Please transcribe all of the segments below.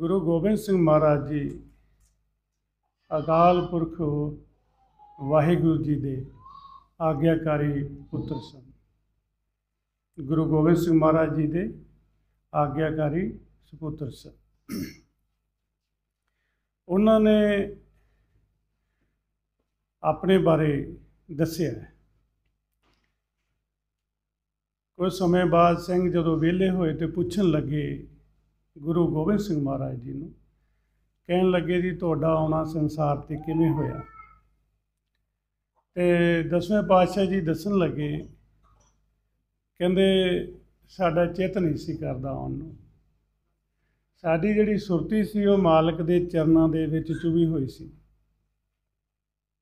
ਗੁਰੂ ਗੋਬਿੰਦ ਸਿੰਘ ਮਹਾਰਾਜ ਜੀ ਅਕਾਲ ਪੁਰਖ ਵਾਹਿਗੁਰੂ ਜੀ ਦੇ ਆਗਿਆਕਾਰੀ ਪੁੱਤਰ ਸਨ ਗੁਰੂ ਗੋਬਿੰਦ ਸਿੰਘ ਮਹਾਰਾਜ ਜੀ ਦੇ ਆਗਿਆਕਾਰੀ ਸੁਪੁੱਤਰ ਸਨ ਉਹਨਾਂ ਨੇ ਆਪਣੇ ਬਾਰੇ ਦੱਸਿਆ ਕੁਝ ਸਮੇਂ ਬਾਅਦ ਸਿੰਘ ਜਦੋਂ ਵਿਹਲੇ ਹੋਏ ਤੇ ਪੁੱਛਣ ਲੱਗੇ ਗੁਰੂ ਗੋਬਿੰਦ ਸਿੰਘ ਮਹਾਰਾਜ ਜੀ ਨੂੰ ਕਹਿਣ ਲੱਗੇ ਜੀ ਤੁਹਾਡਾ ਆਉਣਾ ਸੰਸਾਰ ਤੇ ਕਿਵੇਂ ਹੋਇਆ ਤੇ ਦਸਵੇਂ ਪਾਤਸ਼ਾਹ ਜੀ ਦੱਸਣ ਲੱਗੇ ਕਹਿੰਦੇ ਸਾਡਾ ਚਿੱਤ ਨਹੀਂ ਸੀ ਕਰਦਾ ਆਉਣ ਨੂੰ ਸਾਡੀ ਜਿਹੜੀ ਸੁਰਤੀ ਸੀ ਉਹ ਮਾਲਕ ਦੇ ਚਰਨਾਂ ਦੇ ਵਿੱਚ ਚੁਬੀ ਹੋਈ ਸੀ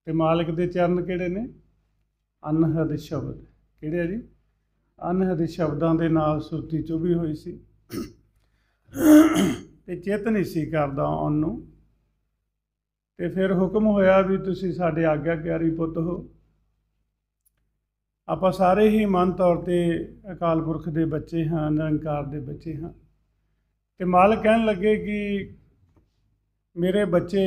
ਤੇ ਮਾਲਕ ਦੇ ਚਰਨ ਕਿਹੜੇ ਨੇ ਅਨਹਦ ਸ਼ਬਦ ਕਿਹੜੇ ਆ ਜੀ ਅਨਹਦੇ ਸ਼ਬਦਾਂ ਦੇ ਨਾਲ ਸੁਰਤੀ ਚੁਭੀ ਹੋਈ ਸੀ ਤੇ ਚੇਤ ਨਹੀਂ ਸੀ ਕਰਦਾ ਉਹਨੂੰ ਤੇ ਫਿਰ ਹੁਕਮ ਹੋਇਆ ਵੀ ਤੁਸੀਂ ਸਾਡੇ ਆਗਿਆਕਾਰੀ ਪੁੱਤ ਹੋ ਆਪਾਂ ਸਾਰੇ ਹੀ ਮਨ ਤੌਰ ਤੇ ਅਕਾਲ ਪੁਰਖ ਦੇ ਬੱਚੇ ਹਾਂ ਨਿਰੰਕਾਰ ਦੇ ਬੱਚੇ ਹਾਂ ਤੇ ਮਾਲਕ ਕਹਿਣ ਲੱਗੇ ਕਿ ਮੇਰੇ ਬੱਚੇ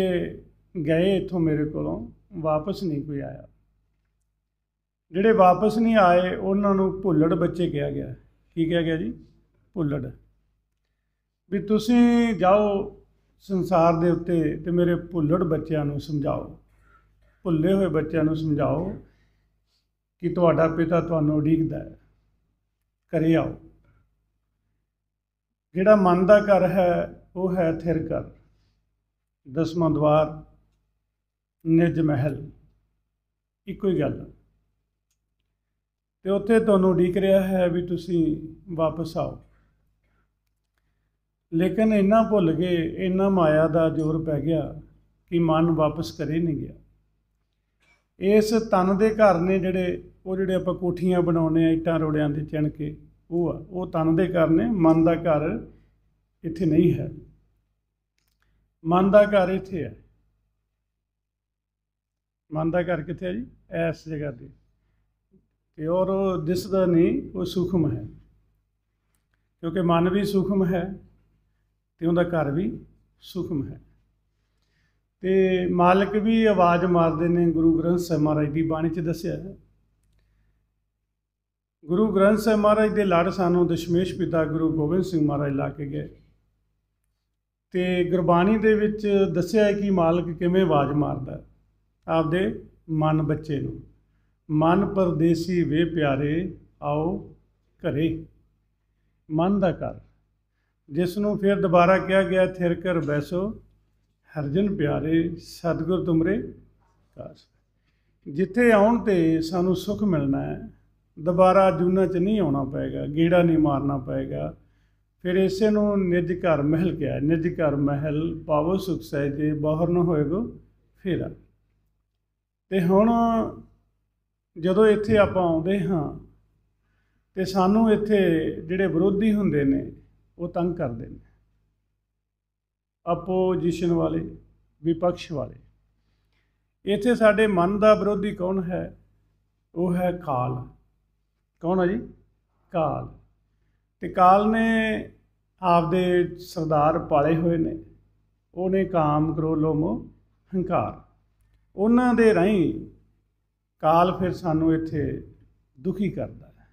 ਗਏ ਇਥੋਂ ਮੇਰੇ ਕੋਲੋਂ ਵਾਪਸ ਨਹੀਂ ਕੋਈ ਆਇਆ ਜਿਹੜੇ ਵਾਪਸ ਨਹੀਂ ਆਏ ਉਹਨਾਂ ਨੂੰ ਭੁੱਲੜ ਬੱਚੇ ਕਿਹਾ ਗਿਆ ਕੀ ਕਿਹਾ ਗਿਆ ਜੀ ਭੁੱਲੜ ਵੀ ਤੁਸੀਂ ਜਾਓ ਸੰਸਾਰ ਦੇ ਉੱਤੇ ਤੇ ਮੇਰੇ ਭੁੱਲੜ ਬੱਚਿਆਂ ਨੂੰ ਸਮਝਾਓ ਭੁੱਲੇ ਹੋਏ ਬੱਚਿਆਂ ਨੂੰ ਸਮਝਾਓ ਕਿ ਤੁਹਾਡਾ ਪਿਤਾ ਤੁਹਾਨੂੰ ਉਡੀਕਦਾ ਹੈ ਕਰੇ ਆਓ ਜਿਹੜਾ ਮਨ ਦਾ ਘਰ ਹੈ ਉਹ ਹੈ ਥਿਰ ਘਰ ਦਸਵਾਂ ਦਵਾਰ ਨਿਜ ਮਹਿਲ ਇੱਕੋ ਹੀ ਗੱਲ ਹੈ ਤੇ ਉੱਥੇ ਤੁਹਾਨੂੰ ਉਡੀਕ ਰਿਹਾ ਹੈ ਵੀ ਤੁਸੀਂ ਵਾਪਸ ਆਓ ਲੇਕਿਨ ਇੰਨਾ ਭੁੱਲ ਗਏ ਇੰਨਾ ਮਾਇਆ ਦਾ ਜ਼ੋਰ ਪੈ ਗਿਆ ਕਿ ਮਨ ਵਾਪਸ ਕਰੇ ਨਹੀਂ ਗਿਆ ਇਸ ਤਨ ਦੇ ਘਰ ਨੇ ਜਿਹੜੇ ਉਹ ਜਿਹੜੇ ਆਪਾਂ ਕੋਠੀਆਂ ਬਣਾਉਨੇ ਆ ਇੱਟਾਂ ਰੋੜਿਆਂ ਦੇ ਚਣ ਕੇ ਉਹ ਆ ਉਹ ਤਨ ਦੇ ਘਰ ਨੇ ਮਨ ਦਾ ਘਰ ਇੱਥੇ ਨਹੀਂ ਹੈ ਮਨ ਦਾ ਘਰ ਇੱਥੇ ਹੈ ਮਨ ਦਾ ਘਰ ਕਿੱਥੇ ਹੈ ਜੀ ਇਸ ਜਗ੍ਹਾ ਤੇ ਤੇ ਔਰ ਉਹ ਦਿਸਦਾ ਨਹੀਂ ਉਹ ਸੂਖਮ ਹੈ ਕਿਉਂਕਿ ਮਨ ਵੀ ਸੂਖਮ ਹੈ ਤੇ ਉਹਦਾ ਘਰ ਵੀ ਸੂਖਮ ਹੈ ਤੇ ਮਾਲਕ ਵੀ ਆਵਾਜ਼ ਮਾਰਦੇ ਨੇ ਗੁਰੂ ਗ੍ਰੰਥ ਸਾਹਿਬ ਮਹਾਰਾਜ ਦੀ ਬਾਣੀ 'ਚ ਦੱਸਿਆ ਹੈ ਗੁਰੂ ਗ੍ਰੰਥ ਸਾਹਿਬ ਮਹਾਰਾਜ ਦੇ ਲੜ ਸਾਨੂੰ ਦਸ਼ਮੇਸ਼ ਪਿਤਾ ਗੁਰੂ ਗੋਬਿੰਦ ਸਿੰਘ ਮਹਾਰਾਜ ਲਾ ਕੇ ਗਏ ਤੇ ਗੁਰਬਾਣੀ ਦੇ ਵਿੱਚ ਦੱਸਿਆ ਹੈ ਕਿ ਮਾਲਕ ਕਿਵੇਂ ਆਵਾਜ਼ ਮਾਰਦਾ ਆਪਦੇ ਮਨ ਬੱਚੇ ਨੂੰ ਮਨ ਪਰਦੇਸੀ ਵੇ ਪਿਆਰੇ ਆਓ ਘਰੇ ਮਨ ਦਾ ਘਰ ਜਿਸ ਨੂੰ ਫਿਰ ਦੁਬਾਰਾ ਕਿਹਾ ਗਿਆ ਥਿਰ ਕਰ ਬੈਸੋ ਹਰਜਨ ਪਿਆਰੇ ਸਤਗੁਰ ਤੁਮਰੇ ਕਾਸ ਜਿੱਥੇ ਆਉਣ ਤੇ ਸਾਨੂੰ ਸੁਖ ਮਿਲਣਾ ਹੈ ਦੁਬਾਰਾ ਜੁਨਾ ਚ ਨਹੀਂ ਆਉਣਾ ਪਏਗਾ ਗੇੜਾ ਨਹੀਂ ਮਾਰਨਾ ਪਏਗਾ ਫਿਰ ਇਸੇ ਨੂੰ ਨਿਜ ਘਰ ਮਹਿਲ ਕਿਹਾ ਨਿਜ ਘਰ ਮਹਿਲ ਪਾਵੋ ਸੁਖ ਸਹਿਜੇ ਬਾਹਰ ਨਾ ਹੋਏਗੋ ਫੇਰਾ ਤੇ ਹੁਣ ਜਦੋਂ ਇੱਥੇ ਆਪਾਂ ਆਉਂਦੇ ਹਾਂ ਤੇ ਸਾਨੂੰ ਇੱਥੇ ਜਿਹੜੇ ਵਿਰੋਧੀ ਹੁੰਦੇ ਨੇ ਉਹ ਤੰਗ ਕਰਦੇ ਨੇ ਆਪੋਜੀਸ਼ਨ ਵਾਲੇ ਵਿਪਕਸ਼ ਵਾਲੇ ਇੱਥੇ ਸਾਡੇ ਮਨ ਦਾ ਵਿਰੋਧੀ ਕੌਣ ਹੈ ਉਹ ਹੈ ਕਾਲ ਕੌਣ ਹੈ ਜੀ ਕਾਲ ਤੇ ਕਾਲ ਨੇ ਆਪਦੇ ਸਰਦਾਰ ਪਾਲੇ ਹੋਏ ਨੇ ਉਹਨੇ ਕਾਮ ਕਰੋ ਲੋਮੋ ਹੰਕਾਰ ਉਹਨਾਂ ਦੇ ਰਾਹੀਂ ਕਾਲ ਫਿਰ ਸਾਨੂੰ ਇੱਥੇ ਦੁਖੀ ਕਰਦਾ ਹੈ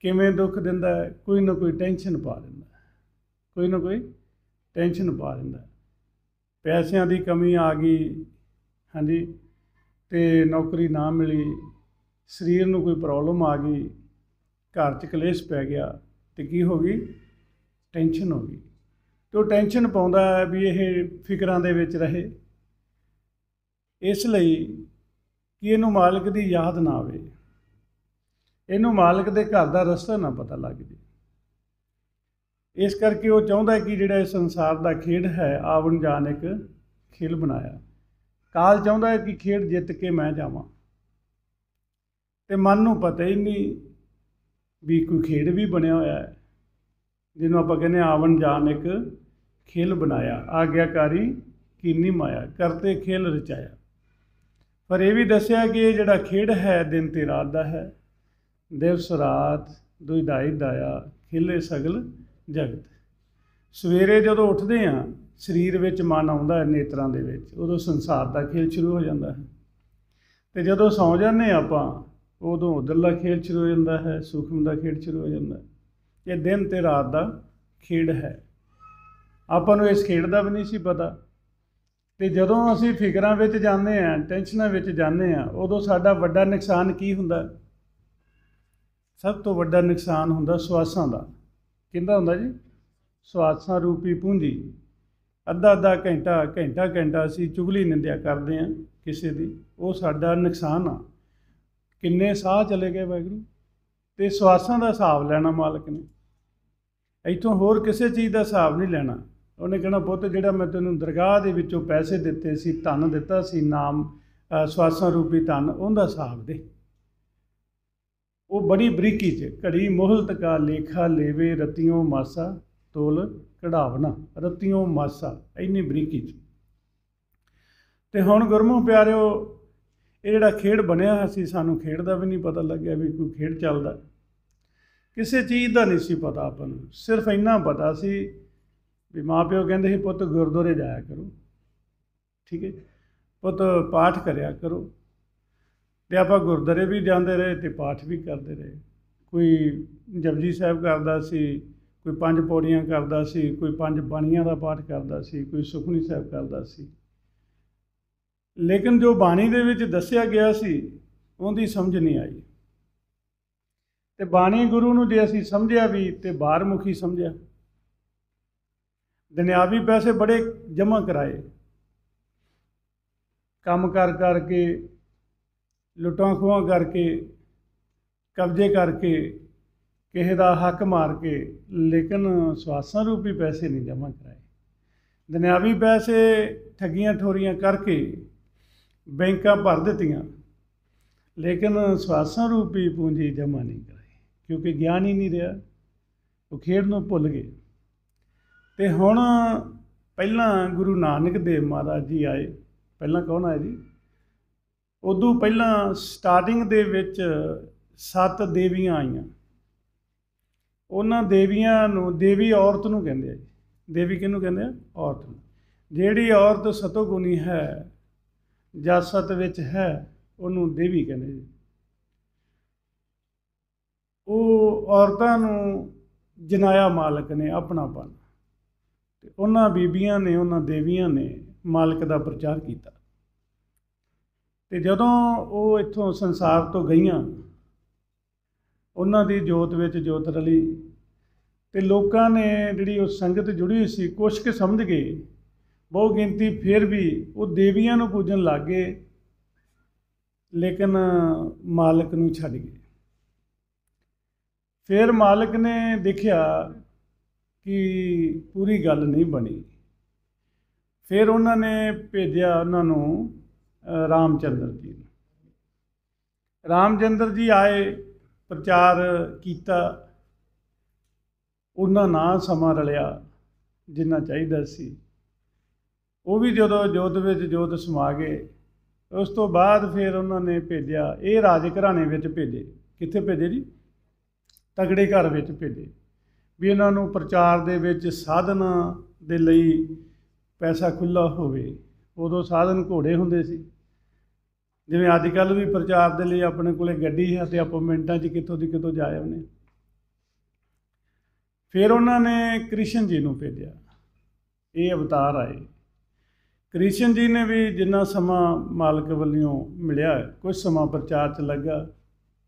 ਕਿਵੇਂ ਦੁੱਖ ਦਿੰਦਾ ਹੈ ਕੋਈ ਨਾ ਕੋਈ ਟੈਨਸ਼ਨ ਪਾ ਦਿੰਦਾ ਹੈ ਕੋਈ ਨਾ ਕੋਈ ਟੈਨਸ਼ਨ ਪਾ ਦਿੰਦਾ ਹੈ ਪੈਸਿਆਂ ਦੀ ਕਮੀ ਆ ਗਈ ਹਾਂਜੀ ਤੇ ਨੌਕਰੀ ਨਾ ਮਿਲੀ ਸਰੀਰ ਨੂੰ ਕੋਈ ਪ੍ਰੋਬਲਮ ਆ ਗਈ ਘਰ 'ਚ ਕਲੇਸ਼ ਪੈ ਗਿਆ ਤੇ ਕੀ ਹੋ ਗਈ ਟੈਨਸ਼ਨ ਹੋ ਗਈ ਤੇ ਉਹ ਟੈਨਸ਼ਨ ਪਾਉਂਦਾ ਵੀ ਇਹ ਫਿਕਰਾਂ ਦੇ ਵਿੱਚ ਰਹੇ ਇਸ ਲਈ ਕਿ ਇਹਨੂੰ ਮਾਲਕ ਦੀ ਯਾਦ ਨਾ ਆਵੇ ਇਹਨੂੰ ਮਾਲਕ ਦੇ ਘਰ ਦਾ ਰਸਤਾ ਨਾ ਪਤਾ ਲੱਗ ਜੇ ਇਸ ਕਰਕੇ ਉਹ ਚਾਹੁੰਦਾ ਕਿ ਜਿਹੜਾ ਇਹ ਸੰਸਾਰ ਦਾ ਖੇਡ ਹੈ ਆਵਣ ਜਾਣ ਇੱਕ ਖੇਲ ਬਣਾਇਆ ਕਾਲ ਚਾਹੁੰਦਾ ਹੈ ਕਿ ਖੇਡ ਜਿੱਤ ਕੇ ਮੈਂ ਜਾਵਾਂ ਤੇ ਮਨ ਨੂੰ ਪਤਾ ਹੀ ਨਹੀਂ ਵੀ ਕੋਈ ਖੇਡ ਵੀ ਬਣਿਆ ਹੋਇਆ ਹੈ ਜਿਹਨੂੰ ਆਪਾਂ ਕਹਿੰਦੇ ਆਵਣ ਜਾਣ ਇੱਕ ਖੇਲ ਬਣਾਇਆ ਆਗਿਆਕਾਰੀ ਕਿੰਨੀ ਮਾਇਆ ਕਰਤੇ ਖੇਲ ਰਚਾਇਆ ਪਰ ਇਹ ਵੀ ਦੱਸਿਆ ਕਿ ਇਹ ਜਿਹੜਾ ਖੇਡ ਹੈ ਦਿਨ ਤੇ ਰਾਤ ਦਾ ਹੈ ਦਿਵਸ ਰਾਤ ਦੁਇਦਾਈ ਦਾਇਆ ਖਿਲੇ ਸਗਲ ਜਗਤ ਸਵੇਰੇ ਜਦੋਂ ਉੱਠਦੇ ਆ ਸਰੀਰ ਵਿੱਚ ਮਨ ਆਉਂਦਾ ਹੈ ਨੇਤਰਾਂ ਦੇ ਵਿੱਚ ਉਦੋਂ ਸੰਸਾਰ ਦਾ ਖੇਲ ਸ਼ੁਰੂ ਹੋ ਜਾਂਦਾ ਹੈ ਤੇ ਜਦੋਂ ਸੌਂ ਜਾਂਦੇ ਆਪਾਂ ਉਦੋਂ ਉਧਰਲਾ ਖੇਲ ਸ਼ੁਰੂ ਹੋ ਜਾਂਦਾ ਹੈ ਸੂਖਮ ਦਾ ਖੇਡ ਸ਼ੁਰੂ ਹੋ ਜਾਂਦਾ ਹੈ ਇਹ ਦਿਨ ਤੇ ਰਾਤ ਦਾ ਖੇਡ ਹੈ ਆਪਾਂ ਨੂੰ ਇਸ ਖੇਡ ਦਾ ਵੀ ਨਹੀਂ ਸੀ ਪਤਾ ਤੇ ਜਦੋਂ ਅਸੀਂ ਫਿਕਰਾਂ ਵਿੱਚ ਜਾਂਦੇ ਆਂ ਟੈਨਸ਼ਨਾਂ ਵਿੱਚ ਜਾਂਦੇ ਆਂ ਉਦੋਂ ਸਾਡਾ ਵੱਡਾ ਨੁਕਸਾਨ ਕੀ ਹੁੰਦਾ ਸਭ ਤੋਂ ਵੱਡਾ ਨੁਕਸਾਨ ਹੁੰਦਾ ਸਵਾਸਾਂ ਦਾ ਕਿੰਦਾ ਹੁੰਦਾ ਜੀ ਸਵਾਸਾਂ ਰੂਪੀ ਪੂੰਜੀ ਅੱਧਾ ਅੱਧਾ ਘੰਟਾ ਘੰਟਾ ਘੰਟਾ ਅਸੀਂ ਚੁਗਲੀ ਨਿੰਦਿਆ ਕਰਦੇ ਆਂ ਕਿਸੇ ਦੀ ਉਹ ਸਾਡਾ ਨੁਕਸਾਨ ਆ ਕਿੰਨੇ ਸਾਹ ਚਲੇ ਗਏ ਵੈਗਰੂ ਤੇ ਸਵਾਸਾਂ ਦਾ ਹਿਸਾਬ ਲੈਣਾ ਮਾਲਕ ਨੇ ਇਥੋਂ ਹੋਰ ਕਿਸੇ ਚੀਜ਼ ਦਾ ਹਿਸਾਬ ਨਹੀਂ ਲੈਣਾ ਉਹਨੇ ਕਹਿਣਾ ਪੁੱਤ ਜਿਹੜਾ ਮੈਂ ਤੈਨੂੰ ਦਰਗਾਹ ਦੇ ਵਿੱਚੋਂ ਪੈਸੇ ਦਿੱਤੇ ਸੀ ਧਨ ਦਿੱਤਾ ਸੀ ਨਾਮ ਸਵਾਸਾਂ ਰੂਪੀ ਧਨ ਉਹਦਾ ਹਿਸਾਬ ਦੇ ਉਹ ਬੜੀ ਬਰੀਕੀ 'ਚ ਘੜੀ ਮੋਹਲ ਕਾ ਲੇਖਾ ਲੇਵੇ ਰਤਿਓਂ ਮਾਸਾ ਤੋਲ ਕਢਾਵਣਾ ਰਤਿਓਂ ਮਾਸਾ ਇੰਨੀ ਬਰੀਕੀ 'ਚ ਤੇ ਹੁਣ ਗੁਰਮੁਖ ਪਿਆਰਿਓ ਇਹ ਜਿਹੜਾ ਖੇਡ ਬਣਿਆ ਸੀ ਸਾਨੂੰ ਖੇਡ ਦਾ ਵੀ ਨਹੀਂ ਪਤਾ ਲੱਗਿਆ ਵੀ ਕੋਈ ਖੇਡ ਚੱਲਦਾ ਕਿਸੇ ਚੀਜ਼ ਦਾ ਨਹੀਂ ਸੀ ਪਤਾ ਆਪਾਂ ਨੂੰ ਸਿਰਫ ਇੰਨਾ ਪਤਾ ਸੀ ਵੀ ਮਾਪਿਓ ਕਹਿੰਦੇ ਸੀ ਪੁੱਤ ਗੁਰਦੁਆਰੇ ਜਾਇਆ ਕਰੋ ਠੀਕ ਹੈ ਪੁੱਤ ਪਾਠ ਕਰਿਆ ਕਰੋ ਤੇ ਆਪਾਂ ਗੁਰਦੁਆਰੇ ਵੀ ਜਾਂਦੇ ਰਹੇ ਤੇ ਪਾਠ ਵੀ ਕਰਦੇ ਰਹੇ ਕੋਈ ਜਪਜੀ ਸਾਹਿਬ ਕਰਦਾ ਸੀ ਕੋਈ ਪੰਜ ਪੌੜੀਆਂ ਕਰਦਾ ਸੀ ਕੋਈ ਪੰਜ ਬਾਣੀਆਂ ਦਾ ਪਾਠ ਕਰਦਾ ਸੀ ਕੋਈ ਸੁਖਨੀ ਸਾਹਿਬ ਕਰਦਾ ਸੀ ਲੇਕਿਨ ਜੋ ਬਾਣੀ ਦੇ ਵਿੱਚ ਦੱਸਿਆ ਗਿਆ ਸੀ ਉਹਦੀ ਸਮਝ ਨਹੀਂ ਆਈ ਤੇ ਬਾਣੀ ਗੁਰੂ ਨੂੰ ਜੇ ਅਸੀਂ ਸਮਝਿਆ ਵੀ ਤੇ ਬਾਰਮੁਖੀ ਸਮਝਿਆ ਦੁਨਿਆਵੀ ਪੈਸੇ ਬੜੇ ਜਮ੍ਹਾਂ ਕਰਾਏ ਕੰਮ ਕਰ ਕਰਕੇ ਲੁੱਟਾਂ ਖੋਹਾਂ ਕਰਕੇ ਕਬਜ਼ੇ ਕਰਕੇ ਕਿਸੇ ਦਾ ਹੱਕ ਮਾਰ ਕੇ ਲੇਕਿਨ ਸਵਾਸਾਂ ਰੂਪੀ ਪੈਸੇ ਨਹੀਂ ਜਮ੍ਹਾਂ ਕਰਾਏ ਦੁਨਿਆਵੀ ਪੈਸੇ ਠੱਗੀਆਂ ਠੋਰੀਆਂ ਕਰਕੇ ਬੈਂਕਾਂ ਭਰ ਦਿੱਤੀਆਂ ਲੇਕਿਨ ਸਵਾਸਾਂ ਰੂਪੀ ਪੂੰਜੀ ਜਮ੍ਹਾਂ ਨਹੀਂ ਕਰਾਈ ਕਿਉਂਕਿ ਗਿਆਨ ਹੀ ਨਹੀਂ ਰਿਹਾ ਉਹ ਖੇਡ ਨੂੰ ਭੁੱਲ ਗਏ ਤੇ ਹੁਣ ਪਹਿਲਾਂ ਗੁਰੂ ਨਾਨਕ ਦੇਵ ਮਹਾਰਾਜ ਜੀ ਆਏ ਪਹਿਲਾਂ ਕੌਣ ਆਇਆ ਜੀ ਉਦੋਂ ਪਹਿਲਾਂ ਸਟਾਰਟਿੰਗ ਦੇ ਵਿੱਚ ਸੱਤ ਦੇਵੀਆਂ ਆਈਆਂ ਉਹਨਾਂ ਦੇਵੀਆਂ ਨੂੰ ਦੇਵੀ ਔਰਤ ਨੂੰ ਕਹਿੰਦੇ ਆ ਜੀ ਦੇਵੀ ਕਿਹਨੂੰ ਕਹਿੰਦੇ ਆ ਔਰਤ ਨੂੰ ਜਿਹੜੀ ਔਰਤ ਸਤੋਗੁਣੀ ਹੈ ਜਾਂ ਸਤ ਵਿੱਚ ਹੈ ਉਹਨੂੰ ਦੇਵੀ ਕਹਿੰਦੇ ਜੀ ਉਹ ਔਰਤਾਂ ਨੂੰ ਜਨਾਇਆ ਮਾਲਕ ਨੇ ਆਪਣਾ ਪਨ ਤੇ ਉਹਨਾਂ ਬੀਬੀਆਂ ਨੇ ਉਹਨਾਂ ਦੇਵੀਆਂ ਨੇ ਮਾਲਕ ਦਾ ਪ੍ਰਚਾਰ ਕੀਤਾ ਤੇ ਜਦੋਂ ਉਹ ਇੱਥੋਂ ਸੰਸਾਰ ਤੋਂ ਗਈਆਂ ਉਹਨਾਂ ਦੀ ਜੋਤ ਵਿੱਚ ਜੋਤ ਰਲੀ ਤੇ ਲੋਕਾਂ ਨੇ ਜਿਹੜੀ ਉਹ ਸੰਗਤ ਜੁੜੀ ਹੋਈ ਸੀ ਕੁਛ ਕੇ ਸਮਝ ਗਏ ਬਹੁ ਗਿਣਤੀ ਫਿਰ ਵੀ ਉਹ ਦੇਵੀਆਂ ਨੂੰ ਪੂਜਣ ਲੱਗ ਗਏ ਲੇਕਿਨ ਮਾਲਕ ਨੂੰ ਛੱਡ ਗਏ ਫਿਰ ਮਾਲਕ ਨੇ ਦੇਖਿਆ ਕਿ ਪੂਰੀ ਗੱਲ ਨਹੀਂ ਬਣੀ ਫਿਰ ਉਹਨਾਂ ਨੇ ਭੇਜਿਆ ਉਹਨਾਂ ਨੂੰ ਰਾਮਚੰਦਰ ਜੀ ਨੂੰ ਰਾਮਚੰਦਰ ਜੀ ਆਏ ਪ੍ਰਚਾਰ ਕੀਤਾ ਉਹਨਾਂ ਨਾਲ ਸਮਾਂ ਰਲਿਆ ਜਿੰਨਾ ਚਾਹੀਦਾ ਸੀ ਉਹ ਵੀ ਜਦੋਂ ਜੋਤ ਵਿੱਚ ਜੋਤ ਸਮਾ ਗਏ ਉਸ ਤੋਂ ਬਾਅਦ ਫਿਰ ਉਹਨਾਂ ਨੇ ਭੇਜਿਆ ਇਹ ਰਾਜ ਘਰਾਣੇ ਵਿੱਚ ਭੇਜੇ ਕਿੱਥੇ ਭੇਜੇ ਜੀ ਤਗੜੇ ਘਰ ਵਿੱਚ ਭੇਜੇ ਵੀ ਇਹਨਾਂ ਨੂੰ ਪ੍ਰਚਾਰ ਦੇ ਵਿੱਚ ਸਾਧਨਾ ਦੇ ਲਈ ਪੈਸਾ ਖੁੱਲਾ ਹੋਵੇ ਉਦੋਂ ਸਾਧਨ ਘੋੜੇ ਹੁੰਦੇ ਸੀ ਜਿਵੇਂ ਅੱਜ ਕੱਲ ਵੀ ਪ੍ਰਚਾਰ ਦੇ ਲਈ ਆਪਣੇ ਕੋਲੇ ਗੱਡੀ ਹੈ ਤੇ ਆਪਾਂ ਮਿੰਟਾਂ 'ਚ ਕਿੱਥੋਂ ਦੀ ਕਿੱਥੋਂ ਜਾ ਜਾਂਦੇ ਫਿਰ ਉਹਨਾਂ ਨੇ ਕ੍ਰਿਸ਼ਨ ਜੀ ਨੂੰ ਭੇਜਿਆ ਇਹ ਅਵਤਾਰ ਆਏ ਕ੍ਰਿਸ਼ਨ ਜੀ ਨੇ ਵੀ ਜਿੰਨਾ ਸਮਾਂ ਮਾਲਕ ਵੱਲੋਂ ਮਿਲਿਆ ਕੁਝ ਸਮਾਂ ਪ੍ਰਚਾਰ 'ਚ ਲੱਗਾ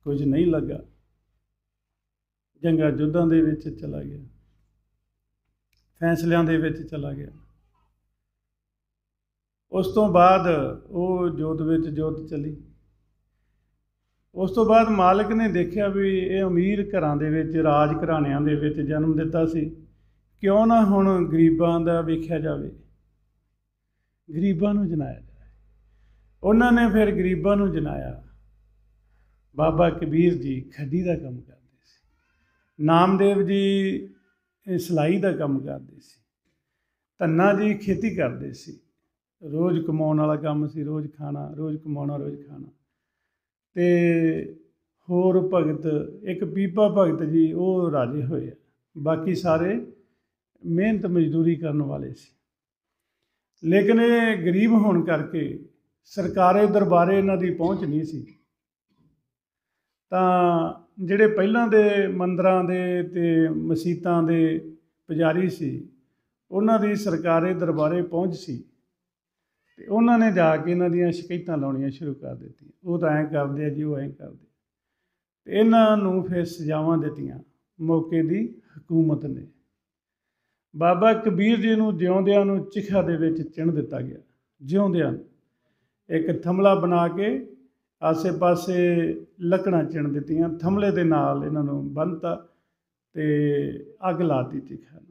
ਕੁਝ ਨਹੀਂ ਲੱਗਾ ਜੰਗਾਂ ਜੁੱਧਾਂ ਦੇ ਵਿੱਚ ਚਲਾ ਗਿਆ ਫੈਸਲਿਆਂ ਦੇ ਵਿੱਚ ਚਲਾ ਗਿਆ ਉਸ ਤੋਂ ਬਾਅਦ ਉਹ ਜੋਤ ਵਿੱਚ ਜੋਤ ਚਲੀ ਉਸ ਤੋਂ ਬਾਅਦ ਮਾਲਕ ਨੇ ਦੇਖਿਆ ਵੀ ਇਹ ਅਮੀਰ ਘਰਾਂ ਦੇ ਵਿੱਚ ਰਾਜ ਘਰਾਣਿਆਂ ਦੇ ਵਿੱਚ ਜਨਮ ਦਿੱਤਾ ਸੀ ਕਿਉਂ ਨਾ ਹੁਣ ਗਰੀਬਾਂ ਦਾ ਵੇਖਿਆ ਜਾਵੇ ਗਰੀਬਾਂ ਨੂੰ ਜਨਾਇਆ ਜਾਵੇ ਉਹਨਾਂ ਨੇ ਫਿਰ ਗਰੀਬਾਂ ਨੂੰ ਜਨਾਇਆ ਬਾਬਾ ਕਬੀਰ ਜੀ ਖੱਡੀ ਦਾ ਕੰਮ ਕਰ ਨਾਮਦੇਵ ਜੀ ਸਲਾਈ ਦਾ ਕੰਮ ਕਰਦੇ ਸੀ ਧੰਨਾ ਜੀ ਖੇਤੀ ਕਰਦੇ ਸੀ ਰੋਜ਼ ਕਮਾਉਣ ਵਾਲਾ ਕੰਮ ਸੀ ਰੋਜ਼ ਖਾਣਾ ਰੋਜ਼ ਕਮਾਉਣਾ ਰੋਜ਼ ਖਾਣਾ ਤੇ ਹੋਰ ਭਗਤ ਇੱਕ ਪੀਪਾ ਭਗਤ ਜੀ ਉਹ ਰਾਜੇ ਹੋਏ ਆ ਬਾਕੀ ਸਾਰੇ ਮਿਹਨਤ ਮਜ਼ਦੂਰੀ ਕਰਨ ਵਾਲੇ ਸੀ ਲੇਕਿਨ ਇਹ ਗਰੀਬ ਹੋਣ ਕਰਕੇ ਸਰਕਾਰੇ ਦਰਬਾਰੇ ਇਹਨਾਂ ਦੀ ਪਹੁੰਚ ਨਹੀਂ ਸੀ ਤਾਂ ਜਿਹੜੇ ਪਹਿਲਾਂ ਦੇ ਮੰਦਰਾਂ ਦੇ ਤੇ ਮਸੀਤਾਂ ਦੇ ਪੁਜਾਰੀ ਸੀ ਉਹਨਾਂ ਦੀ ਸਰਕਾਰੇ ਦਰਬਾਰੇ ਪਹੁੰਚ ਸੀ ਤੇ ਉਹਨਾਂ ਨੇ ਜਾ ਕੇ ਇਹਨਾਂ ਦੀਆਂ ਸ਼ਿਕਾਇਤਾਂ ਲਾਉਣੀਆਂ ਸ਼ੁਰੂ ਕਰ ਦਿੱਤੀਆਂ ਉਹ ਤਾਂ ਐਂ ਕਰਦੇ ਆ ਜੀ ਉਹ ਐਂ ਕਰਦੇ ਤੇ ਇਹਨਾਂ ਨੂੰ ਫਿਰ ਸਜ਼ਾਵਾਂ ਦਿੱਤੀਆਂ ਮੌਕੇ ਦੀ ਹਕੂਮਤ ਨੇ ਬਾਬਾ ਕਬੀਰ ਜੀ ਨੂੰ ਜਿਉਂਦਿਆਂ ਨੂੰ ਚਿਖਾ ਦੇ ਵਿੱਚ ਚਿਣ ਦਿੱਤਾ ਗਿਆ ਜਿਉਂਦਿਆਂ ਇੱਕ ਥਮਲਾ ਬਣਾ ਕੇ ਆਸੇ-ਪਾਸੇ ਲੱਕੜਾਂ ਚਿਣ ਦਿੱਤੀਆਂ ਥਮਲੇ ਦੇ ਨਾਲ ਇਹਨਾਂ ਨੂੰ ਬੰਨਤਾ ਤੇ ਅੱਗ ਲਾ ਦਿੱਤੀ ਖਾਨ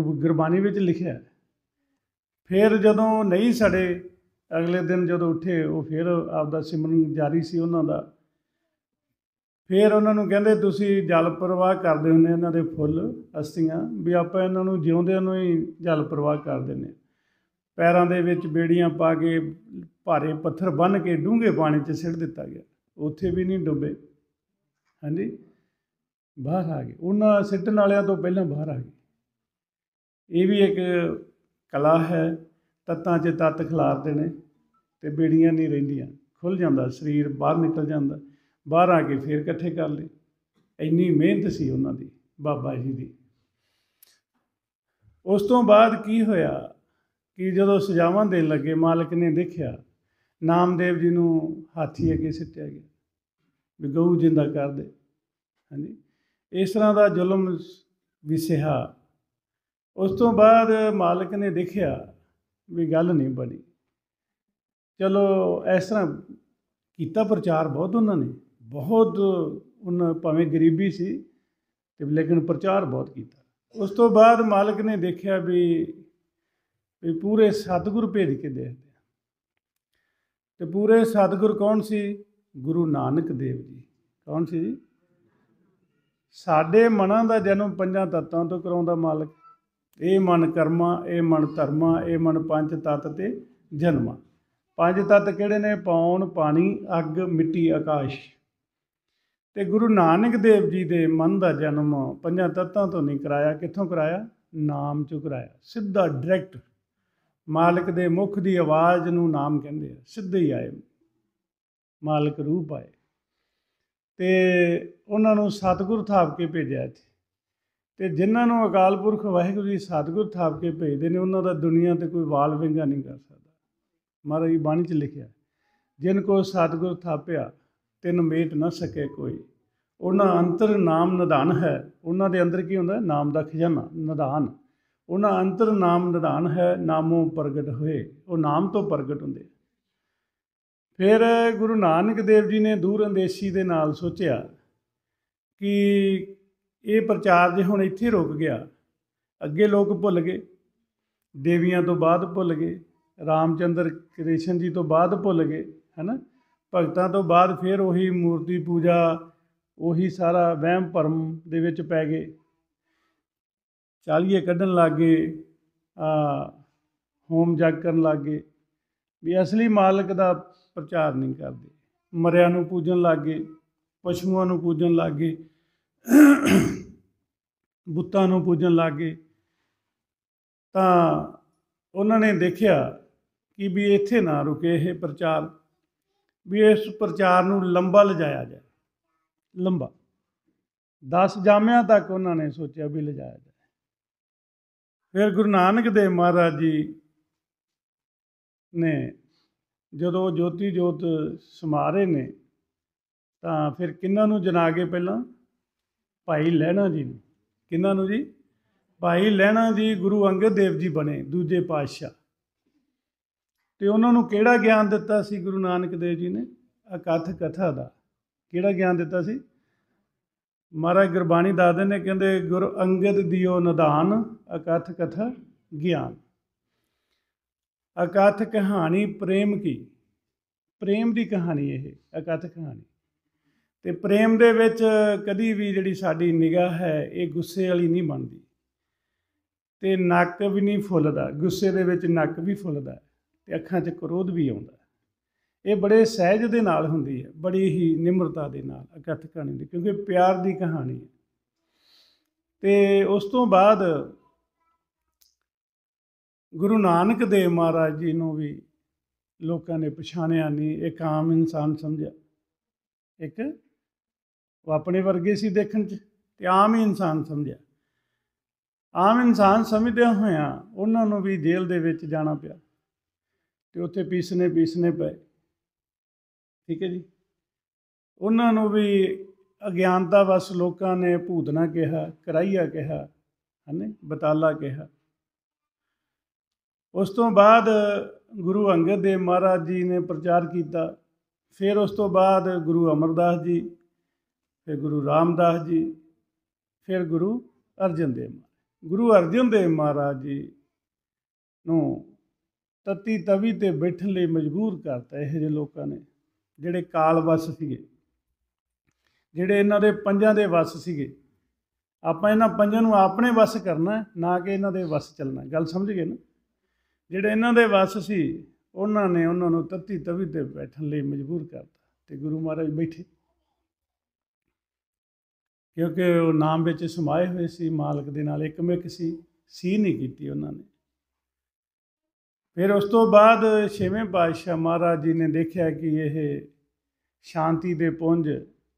ਗੁਰਬਾਣੀ ਵਿੱਚ ਲਿਖਿਆ ਫਿਰ ਜਦੋਂ ਨਹੀਂ ਸੜੇ ਅਗਲੇ ਦਿਨ ਜਦੋਂ ਉੱਠੇ ਉਹ ਫਿਰ ਆਪਦਾ ਸਿਮਰਨ ਜਾਰੀ ਸੀ ਉਹਨਾਂ ਦਾ ਫਿਰ ਉਹਨਾਂ ਨੂੰ ਕਹਿੰਦੇ ਤੁਸੀਂ ਜਲ ਪ੍ਰਵਾਹ ਕਰਦੇ ਹੁੰਦੇ ਇਹਨਾਂ ਦੇ ਫੁੱਲ ਅਸਤੀਆਂ ਵੀ ਆਪਾਂ ਇਹਨਾਂ ਨੂੰ ਜਿਉਂਦਿਆਂ ਨੂੰ ਹੀ ਜਲ ਪ੍ਰਵਾਹ ਕਰ ਦਿੰਨੇ ਪੈਰਾਂ ਦੇ ਵਿੱਚ ਬੇੜੀਆਂ ਪਾ ਕੇ ਭਾਰੇ ਪੱਥਰ ਬੰਨ ਕੇ ਡੂੰਘੇ ਪਾਣੀ 'ਚ ਸਿੱਟ ਦਿੱਤਾ ਗਿਆ ਉੱਥੇ ਵੀ ਨਹੀਂ ਡੁੱਬੇ ਹਾਂਜੀ ਬਾਹਰ ਆ ਗਏ ਉਹਨਾਂ ਸਿੱਟਣ ਵਾਲਿਆਂ ਤੋਂ ਪਹਿਲਾਂ ਬਾਹਰ ਆ ਗਏ ਇਹ ਵੀ ਇੱਕ ਕਲਾ ਹੈ ਤਤਾਂ 'ਚ ਤਤ ਖਿਲਾਰਦੇ ਨੇ ਤੇ ਬੇੜੀਆਂ ਨਹੀਂ ਰਹਿੰਦੀਆਂ ਖੁੱਲ ਜਾਂਦਾ ਸਰੀਰ ਬਾਹਰ ਨਿਕਲ ਜਾਂਦਾ ਬਾਹਰ ਆ ਕੇ ਫੇਰ ਇਕੱਠੇ ਕਰ ਲਏ ਇੰਨੀ ਮਿਹਨਤ ਸੀ ਉਹਨਾਂ ਦੀ ਬਾਬਾ ਜੀ ਦੀ ਉਸ ਤੋਂ ਬਾਅਦ ਕੀ ਹੋਇਆ ਕਿ ਜਦੋਂ ਸਜਾਵਾਂ ਦੇਣ ਲੱਗੇ ਮਾਲਕ ਨੇ ਦੇਖਿਆ ਨਾਮਦੇਵ ਜੀ ਨੂੰ ਹਾਥੀ ਅੱਗੇ ਸਿੱਟਿਆ ਗਿਆ ਵੀ ਗਊ ਜਿੰਦਾ ਕਰ ਦੇ ਹਾਂਜੀ ਇਸ ਤਰ੍ਹਾਂ ਦਾ ਜ਼ੁਲਮ ਵੀ ਸਿਹਾ ਉਸ ਤੋਂ ਬਾਅਦ ਮਾਲਕ ਨੇ ਦੇਖਿਆ ਵੀ ਗੱਲ ਨਹੀਂ ਬਣੀ ਚਲੋ ਇਸ ਤਰ੍ਹਾਂ ਕੀਤਾ ਪ੍ਰਚਾਰ ਬਹੁਤ ਉਹਨਾਂ ਨੇ ਬਹੁਤ ਉਹਨਾਂ ਭਾਵੇਂ ਗਰੀਬੀ ਸੀ ਤੇ ਲੇਕਿਨ ਪ੍ਰਚਾਰ ਬਹੁਤ ਕੀਤਾ ਉਸ ਤੋਂ ਬਾਅਦ ਮਾਲਕ ਨੇ ਦੇਖਿਆ ਵੀ ਵੀ ਪੂਰੇ ਸਤਗੁਰੂ ਭੇਜ ਕੇ ਦੇ ਤੇ ਪੂਰੇ ਸਤਿਗੁਰ ਕੌਣ ਸੀ ਗੁਰੂ ਨਾਨਕ ਦੇਵ ਜੀ ਕੌਣ ਸੀ ਸਾਡੇ ਮਨਾਂ ਦਾ ਜਨਮ ਪੰਜਾਂ ਤੱਤਾਂ ਤੋਂ ਕਰਾਉਂਦਾ ਮਾਲਕ ਇਹ ਮਨ ਕਰਮਾ ਇਹ ਮਨ ਧਰਮਾ ਇਹ ਮਨ ਪੰਜ ਤੱਤ ਤੇ ਜਨਮ ਪੰਜ ਤੱਤ ਕਿਹੜੇ ਨੇ ਪੌਣ ਪਾਣੀ ਅੱਗ ਮਿੱਟੀ ਆਕਾਸ਼ ਤੇ ਗੁਰੂ ਨਾਨਕ ਦੇਵ ਜੀ ਦੇ ਮਨ ਦਾ ਜਨਮ ਪੰਜਾਂ ਤੱਤਾਂ ਤੋਂ ਨਹੀਂ ਕਰਾਇਆ ਕਿੱਥੋਂ ਕਰਾਇਆ ਨਾਮ ਚੋਂ ਕਰਾਇਆ ਸਿੱਧਾ ਡਾਇਰੈਕਟ ਮਾਲਕ ਦੇ ਮੁਖ ਦੀ ਆਵਾਜ਼ ਨੂੰ ਨਾਮ ਕਹਿੰਦੇ ਆ ਸਿੱਧੇ ਹੀ ਆਏ ਮਾਲਕ ਰੂਪ ਆਏ ਤੇ ਉਹਨਾਂ ਨੂੰ ਸਤਿਗੁਰ ਥਾਪ ਕੇ ਭੇਜਿਆ ਇੱਥੇ ਤੇ ਜਿਨ੍ਹਾਂ ਨੂੰ ਅਕਾਲ ਪੁਰਖ ਵਾਹਿਗੁਰੂ ਜੀ ਸਤਿਗੁਰ ਥਾਪ ਕੇ ਭੇਜਦੇ ਨੇ ਉਹਨਾਂ ਦਾ ਦੁਨੀਆ ਤੇ ਕੋਈ ਵਾਲ ਵਿੰਗਾ ਨਹੀਂ ਕਰ ਸਕਦਾ ਮਹਾਰਾਜ ਬਾਣੀ 'ਚ ਲਿਖਿਆ ਜਿਨ ਕੋ ਸਤਿਗੁਰ ਥਾਪਿਆ ਤਿੰਨ ਮੇਟ ਨਾ ਸਕੇ ਕੋਈ ਉਹਨਾਂ ਅੰਤਰ ਨਾਮ ਨਿਧਾਨ ਹੈ ਉਹਨਾਂ ਦੇ ਅੰਦਰ ਕੀ ਹੁੰਦਾ ਨਾਮ ਦਾ ਖਜ਼ਾਨਾ ਨਿਧਾਨ ਉਹਨਾਂ ਅੰਤਰ ਨਾਮ ਨਿਧਾਨ ਹੈ ਨਾਮੋਂ ਪ੍ਰਗਟ ਹੋਏ ਉਹ ਨਾਮ ਤੋਂ ਪ੍ਰਗਟ ਹੁੰਦੇ ਫਿਰ ਗੁਰੂ ਨਾਨਕ ਦੇਵ ਜੀ ਨੇ ਦੂਰ ਅੰਦੇਸ਼ੀ ਦੇ ਨਾਲ ਸੋਚਿਆ ਕਿ ਇਹ ਪ੍ਰਚਾਰ ਜੇ ਹੁਣ ਇੱਥੇ ਰੁਕ ਗਿਆ ਅੱਗੇ ਲੋਕ ਭੁੱਲ ਗਏ ਦੇਵੀਆਂ ਤੋਂ ਬਾਅਦ ਭੁੱਲ ਗਏ ਰਾਮਚੰਦਰ ਕ੍ਰਿਸ਼ਨ ਜੀ ਤੋਂ ਬਾਅਦ ਭੁੱਲ ਗਏ ਹੈਨਾ ਭਗਤਾਂ ਤੋਂ ਬਾਅਦ ਫਿਰ ਉਹੀ ਮੂਰਤੀ ਪੂਜਾ ਉਹੀ ਸਾਰਾ ਵਹਿਮ ਭਰਮ ਦੇ ਵਿੱਚ ਪੈ ਗਏ ਚਾਲੀਏ ਕੱਢਣ ਲੱਗੇ ਆ ਹੋਮ ਜਗ ਕਰਨ ਲੱਗੇ ਵੀ ਅਸਲੀ ਮਾਲਕ ਦਾ ਪ੍ਰਚਾਰ ਨਹੀਂ ਕਰਦੇ ਮਰਿਆਂ ਨੂੰ ਪੂਜਣ ਲੱਗੇ ਪਸ਼ੂਆਂ ਨੂੰ ਪੂਜਣ ਲੱਗੇ ਬੁੱਤਾਂ ਨੂੰ ਪੂਜਣ ਲੱਗੇ ਤਾਂ ਉਹਨਾਂ ਨੇ ਦੇਖਿਆ ਕਿ ਵੀ ਇੱਥੇ ਨਾ ਰੁਕੇ ਇਹ ਪ੍ਰਚਾਰ ਵੀ ਇਸ ਪ੍ਰਚਾਰ ਨੂੰ ਲੰਬਾ ਲਜਾਇਆ ਜਾਏ ਲੰਬਾ 10 ਜਾਮਿਆਂ ਤੱਕ ਉਹਨਾਂ ਨੇ ਸੋਚਿਆ ਵੀ ਲਜਾਇਆ ਜਾਏ ਫਿਰ ਗੁਰੂ ਨਾਨਕ ਦੇਵ ਮਹਾਰਾਜ ਜੀ ਨੇ ਜਦੋਂ ਜੋਤੀ ਜੋਤ ਸਮਾਰੇ ਨੇ ਤਾਂ ਫਿਰ ਕਿੰਨਾਂ ਨੂੰ ਜਨਾ ਕੇ ਪਹਿਲਾਂ ਭਾਈ ਲਹਿਣਾ ਜੀ ਨੂੰ ਕਿੰਨਾਂ ਨੂੰ ਜੀ ਭਾਈ ਲਹਿਣਾ ਜੀ ਗੁਰੂ ਅੰਗਦ ਦੇਵ ਜੀ ਬਣੇ ਦੂਜੇ ਪਾਤਸ਼ਾਹ ਤੇ ਉਹਨਾਂ ਨੂੰ ਕਿਹੜਾ ਗਿਆਨ ਦਿੱਤਾ ਸੀ ਗੁਰੂ ਨਾਨਕ ਦੇਵ ਜੀ ਨੇ ਅਕਥ ਕਥਾ ਦਾ ਕਿਹੜਾ ਗਿਆਨ ਦਿੱਤਾ ਸੀ ਮਹਾਰਾਜ ਗੁਰਬਾਣੀ ਦੱਸਦੇ ਨੇ ਕਹਿੰਦੇ ਗੁਰ ਅੰਗਦ ਦਿਓ ਨਿਦਾਨ ਅਕਥ ਕਥਾ ਗਿਆਨ ਅਕਥ ਕਹਾਣੀ ਪ੍ਰੇਮ ਕੀ ਪ੍ਰੇਮ ਦੀ ਕਹਾਣੀ ਇਹ ਅਕਥ ਕਹਾਣੀ ਤੇ ਪ੍ਰੇਮ ਦੇ ਵਿੱਚ ਕਦੀ ਵੀ ਜਿਹੜੀ ਸਾਡੀ ਨਿਗਾਹ ਹੈ ਇਹ ਗੁੱਸੇ ਵਾਲੀ ਨਹੀਂ ਬਣਦੀ ਤੇ ਨੱਕ ਵੀ ਨਹੀਂ ਫੁੱਲਦਾ ਗੁੱਸੇ ਦੇ ਵਿੱਚ ਨੱਕ ਵੀ ਫੁੱਲਦਾ ਤੇ ਅੱਖਾਂ 'ਚ ਕ੍ਰੋਧ ਵੀ ਆਉਂਦਾ ਇਹ ਬੜੇ ਸਹਿਜ ਦੇ ਨਾਲ ਹੁੰਦੀ ਹੈ ਬੜੀ ਹੀ ਨਿਮਰਤਾ ਦੇ ਨਾਲ ਅਕਥ ਕਹਾਣੀ ਦੀ ਕਿਉਂਕਿ ਪਿਆਰ ਦੀ ਕਹਾਣੀ ਹੈ ਤੇ ਉਸ ਤੋਂ ਬਾਅਦ ਗੁਰੂ ਨਾਨਕ ਦੇਵ ਮਹਾਰਾਜ ਜੀ ਨੂੰ ਵੀ ਲੋਕਾਂ ਨੇ ਪਛਾਣਿਆ ਨਹੀਂ ਇੱਕ ਆਮ ਇਨਸਾਨ ਸਮਝਿਆ ਇੱਕ ਉਹ ਆਪਣੇ ਵਰਗੇ ਸੀ ਦੇਖਣ 'ਚ ਤੇ ਆਮ ਹੀ ਇਨਸਾਨ ਸਮਝਿਆ ਆਮ ਇਨਸਾਨ ਸਮਝਦੇ ਹੋਇਆ ਉਹਨਾਂ ਨੂੰ ਵੀ ਜੇਲ੍ਹ ਦੇ ਵਿੱਚ ਜਾਣਾ ਪਿਆ ਤੇ ਉੱਥੇ ਪੀਸਨੇ ਪੀਸਨੇ ਪਏ ਠੀਕ ਹੈ ਜੀ ਉਹਨਾਂ ਨੂੰ ਵੀ ਅਗਿਆਨਤਾ ਵਸ ਲੋਕਾਂ ਨੇ ਭੂਤਨਾ ਕਿਹਾ ਕਰਾਈਆ ਕਿਹਾ ਹਨੇ ਬਤਾਲਾ ਕਿਹਾ ਉਸ ਤੋਂ ਬਾਅਦ ਗੁਰੂ ਅੰਗਦ ਦੇਵ ਮਹਾਰਾਜ ਜੀ ਨੇ ਪ੍ਰਚਾਰ ਕੀਤਾ ਫਿਰ ਉਸ ਤੋਂ ਬਾਅਦ ਗੁਰੂ ਅਮਰਦਾਸ ਜੀ ਫਿਰ ਗੁਰੂ ਰਾਮਦਾਸ ਜੀ ਫਿਰ ਗੁਰੂ ਅਰਜਨ ਦੇਵ ਗੁਰੂ ਅਰਜਨ ਦੇਵ ਮਹਾਰਾਜ ਜੀ ਨੂੰ ਤਤੀ ਤਵੀ ਤੇ ਬੈਠਣ ਲਈ ਮਜਬੂਰ ਕਰਤਾ ਇਹ ਜੇ ਲੋਕਾਂ ਨੇ ਜਿਹੜੇ ਕਾਲ ਵਸ ਸੀਗੇ ਜਿਹੜੇ ਇਹਨਾਂ ਦੇ ਪੰਜਾਂ ਦੇ ਵਸ ਸੀਗੇ ਆਪਾਂ ਇਹਨਾਂ ਪੰਜਾਂ ਨੂੰ ਆਪਣੇ ਵਸ ਕਰਨਾ ਨਾ ਕਿ ਇਹਨਾਂ ਦੇ ਵਸ ਚੱਲਣਾ ਗੱਲ ਸਮਝ ਗਏ ਨਾ ਜਿਹੜੇ ਇਹਨਾਂ ਦੇ ਵਸ ਸੀ ਉਹਨਾਂ ਨੇ ਉਹਨਾਂ ਨੂੰ ਤੱਤੀ ਤਵੀ ਤੇ ਬੈਠਣ ਲਈ ਮਜਬੂਰ ਕਰਤਾ ਤੇ ਗੁਰੂ ਮਹਾਰਾਜ ਬੈਠੇ ਕਿਉਂਕਿ ਉਹ ਨਾਮ ਵਿੱਚ ਸਮਾਏ ਹੋਏ ਸੀ ਮਾਲਕ ਦੇ ਨਾਲ ਇੱਕ ਇੱਕਮਿਕ ਸੀ ਸੀ ਨਹੀਂ ਕੀਤੀ ਉਹਨਾਂ ਨੇ ਫਿਰ ਉਸ ਤੋਂ ਬਾਅਦ ਛੇਵੇਂ ਪਾਤਸ਼ਾਹ ਮਹਾਰਾਜ ਜੀ ਨੇ ਦੇਖਿਆ ਕਿ ਇਹ ਸ਼ਾਂਤੀ ਦੇ ਪੁੰਜ